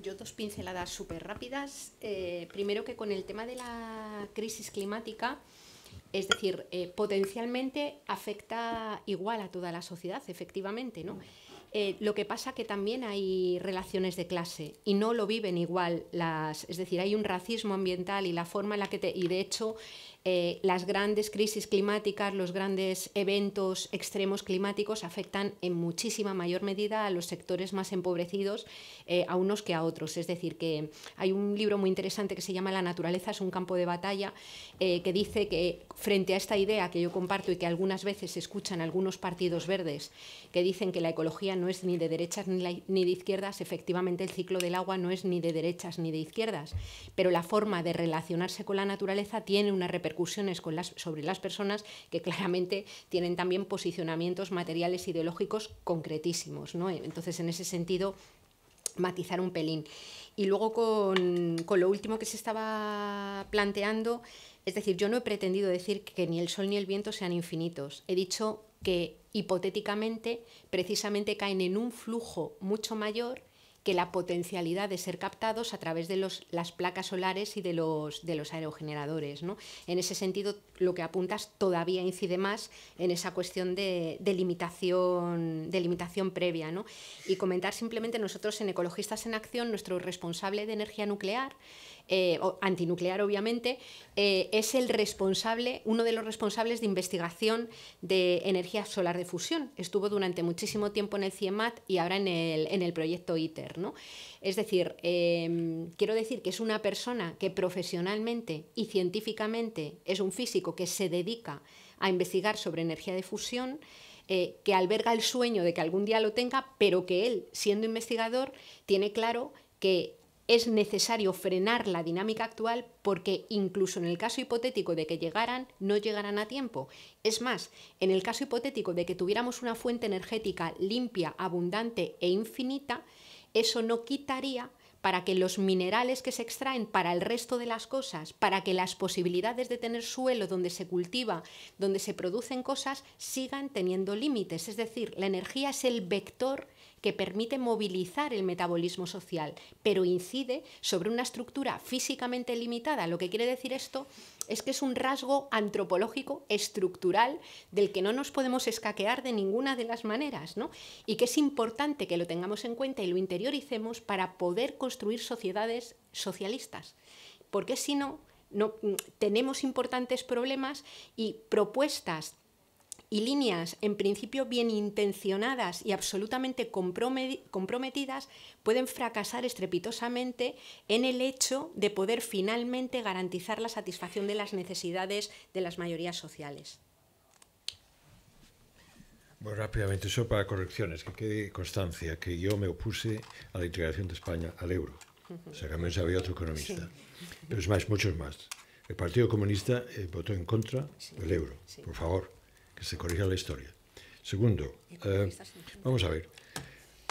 Yo dos pinceladas súper rápidas. Eh, primero que con el tema de la crisis climática, es decir, eh, potencialmente afecta igual a toda la sociedad, efectivamente, ¿no? Eh, lo que pasa que también hay relaciones de clase y no lo viven igual las, es decir, hay un racismo ambiental y la forma en la que te, y de hecho eh, las grandes crisis climáticas, los grandes eventos extremos climáticos afectan en muchísima mayor medida a los sectores más empobrecidos, eh, a unos que a otros. Es decir, que hay un libro muy interesante que se llama La naturaleza es un campo de batalla, eh, que dice que frente a esta idea que yo comparto y que algunas veces se escuchan algunos partidos verdes que dicen que la ecología no es ni de derechas ni, ni de izquierdas, efectivamente el ciclo del agua no es ni de derechas ni de izquierdas, pero la forma de relacionarse con la naturaleza tiene una repercusión con las, sobre las personas que claramente tienen también posicionamientos materiales ideológicos concretísimos. ¿no? Entonces, en ese sentido, matizar un pelín. Y luego con, lo último que se estaba planteando, es decir, yo no he pretendido decir que ni el sol ni el viento sean infinitos. He dicho que hipotéticamente precisamente caen en un flujo mucho mayor que la potencialidad de ser captados a través de los, las placas solares y de los, de los aerogeneradores. En ese sentido, lo que apuntas todavía incide más en esa cuestión de, limitación, de limitación previa. Y comentar simplemente nosotros en Ecologistas en Acción, nuestro responsable de energía nuclear, eh, antinuclear obviamente, eh, es el responsable, uno de los responsables de investigación de energía solar de fusión. Estuvo durante muchísimo tiempo en el CIEMAT y ahora en el, proyecto ITER. ¿no? Es decir, em, quiero decir que es una persona que profesionalmente y científicamente es un físico que se dedica a investigar sobre energía de fusión. Eh, que alberga el sueño de que algún día lo tenga, pero que él, siendo investigador, tiene claro que es necesario frenar la dinámica actual porque incluso en el caso hipotético de que llegaran, no llegarán a tiempo. Es más, en el caso hipotético de que tuviéramos una fuente energética limpia, abundante e infinita, eso no quitaría para que los minerales que se extraen para el resto de las cosas, para que las posibilidades de tener suelo donde se cultiva, donde se producen cosas, sigan teniendo límites. Es decir, la energía es el vector que permite movilizar el metabolismo social, pero incide sobre una estructura físicamente limitada. Lo que quiere decir esto es que es un rasgo antropológico estructural del que no nos podemos escaquear de ninguna de las maneras, Y que es importante que lo tengamos en cuenta y lo interioricemos para poder construir sociedades socialistas, porque si no, no mm, tenemos importantes problemas y propuestas y líneas en principio bien intencionadas y absolutamente comprometidas pueden fracasar estrepitosamente en el hecho de poder finalmente garantizar la satisfacción de las necesidades de las mayorías sociales. Bueno, rápidamente, eso para correcciones, que quede constancia que yo me opuse a la integración de España al euro. O sea, también sabía otro economista. Pero es más, muchos más. El Partido Comunista eh, votó en contra del euro, por favor se corrija la historia. Segundo, eh, vamos a ver.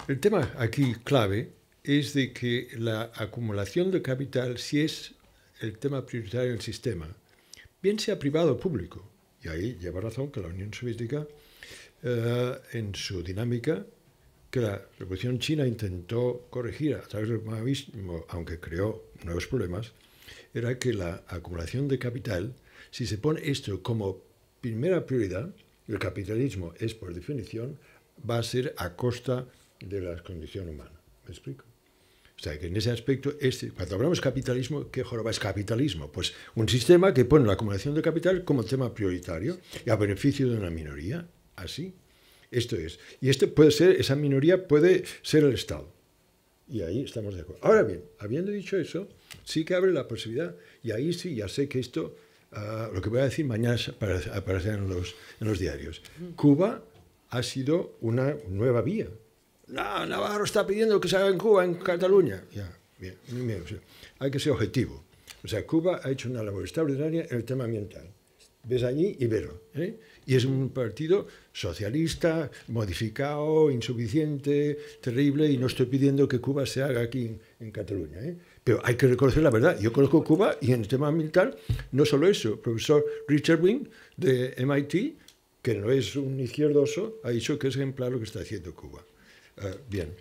El tema aquí clave es de que la acumulación de capital, si es el tema prioritario del sistema, bien sea privado o público, y ahí lleva razón que la Unión Soviética, eh, en su dinámica, que la Revolución China intentó corregir a través del maoísmo, aunque creó nuevos problemas, era que la acumulación de capital, si se pone esto como primera prioridad, el capitalismo es, por definición, va a ser a costa de la condición humana. ¿Me explico? O sea, que en ese aspecto, este, cuando hablamos capitalismo, ¿qué joroba es capitalismo? Pues un sistema que pone la acumulación de capital como tema prioritario y a beneficio de una minoría. Así. Esto es. Y este puede ser, esa minoría puede ser el Estado. Y ahí estamos de acuerdo. Ahora bien, habiendo dicho eso, sí que abre la posibilidad, y ahí sí, ya sé que esto Ah, lo que voy a decir mañana aparecerá en los, en los diarios. Cuba ha sido una nueva vía. Navarro está pidiendo que se haga en Cuba, en Cataluña. Ya, bien, hay que ser objetivo. O sea, Cuba ha hecho una labor extraordinaria en el tema ambiental. Ves allí y ¿eh? Y es un partido socialista, modificado, insuficiente, terrible, y no estoy pidiendo que Cuba se haga aquí en, en Cataluña. ¿eh? Pero hay que reconocer la verdad. Yo conozco Cuba y en el tema militar, no solo eso, el profesor Richard Wing de MIT, que no es un izquierdoso, ha dicho que es ejemplar lo que está haciendo Cuba. Eh, bien.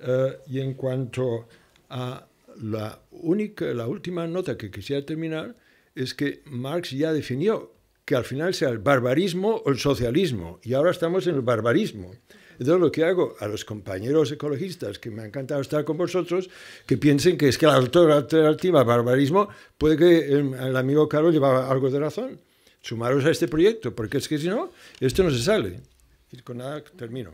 Eh, y en cuanto a la, única, la última nota que quisiera terminar, es que Marx ya definió que al final sea el barbarismo o el socialismo, y ahora estamos en el barbarismo. Entonces lo que hago a los compañeros ecologistas, que me ha encantado estar con vosotros, que piensen que es que la alternativa barbarismo, puede que el em, amigo Carlos llevaba algo de razón. Sumaros a este proyecto, porque es que si no, esto no se sale. Y con nada termino.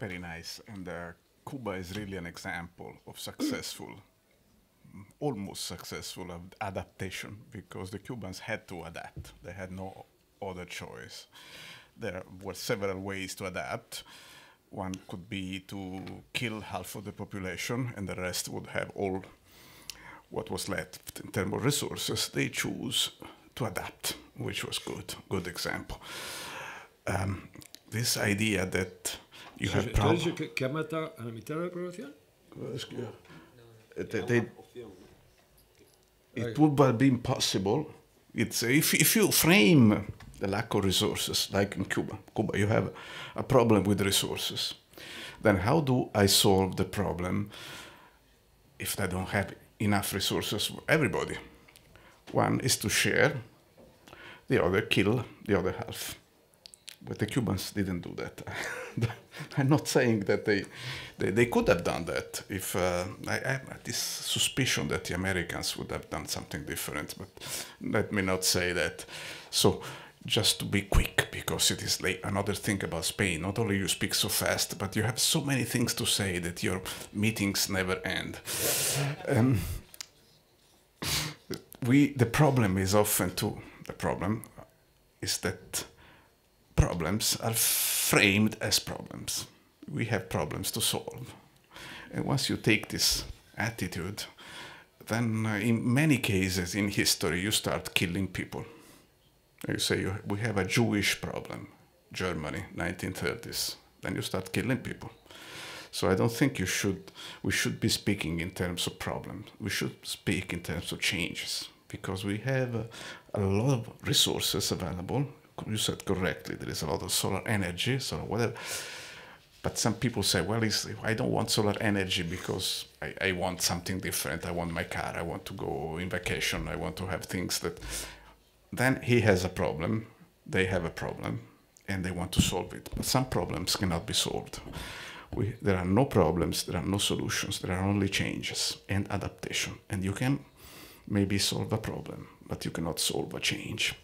Very nice. And uh, Cuba is really an example of successful almost successful adaptation because the Cubans had to adapt. They had no other choice. There were several ways to adapt. One could be to kill half of the population and the rest would have all what was left in terms of resources. They chose to adapt, which was good, good example. Um, this idea that you have... problems. It would have been possible. It's if if you frame the lack of resources, like in Cuba. Cuba, you have a problem with resources. Then how do I solve the problem if I don't have enough resources for everybody? One is to share, the other kill the other half. But the Cubans didn't do that. (laughs) I'm not saying that they, they, they, could have done that if uh, I, I have this suspicion that the Americans would have done something different, but let me not say that. So just to be quick because it is like another thing about Spain. Not only you speak so fast, but you have so many things to say that your meetings never end. Um, we the problem is often too the problem is that problems are framed as problems. We have problems to solve. And once you take this attitude, then uh, in many cases in history you start killing people. You say you, we have a Jewish problem, Germany, 1930s. Then you start killing people. So I don't think you should. We should be speaking in terms of problems. We should speak in terms of changes because we have a, a lot of resources available you said correctly, there is a lot of solar energy, solar whatever. But some people say, well, I don't want solar energy because I, I want something different. I want my car. I want to go in vacation. I want to have things that. Then he has a problem. They have a problem and they want to solve it. But some problems cannot be solved. We, there are no problems, there are no solutions, there are only changes and adaptation. And you can maybe solve a problem, but you cannot solve a change.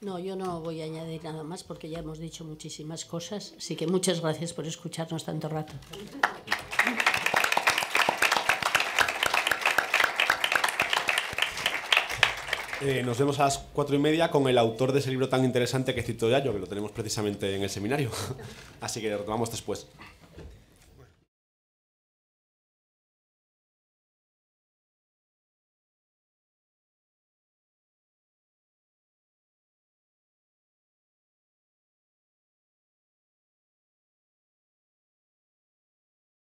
No, yo no voy a añadir nada más porque ya hemos dicho muchísimas cosas, así que muchas gracias por escucharnos tanto rato. Eh, nos vemos a las cuatro y media con el autor de ese libro tan interesante que ya, yo que lo tenemos precisamente en el seminario. (laughs) Así que retomamos después.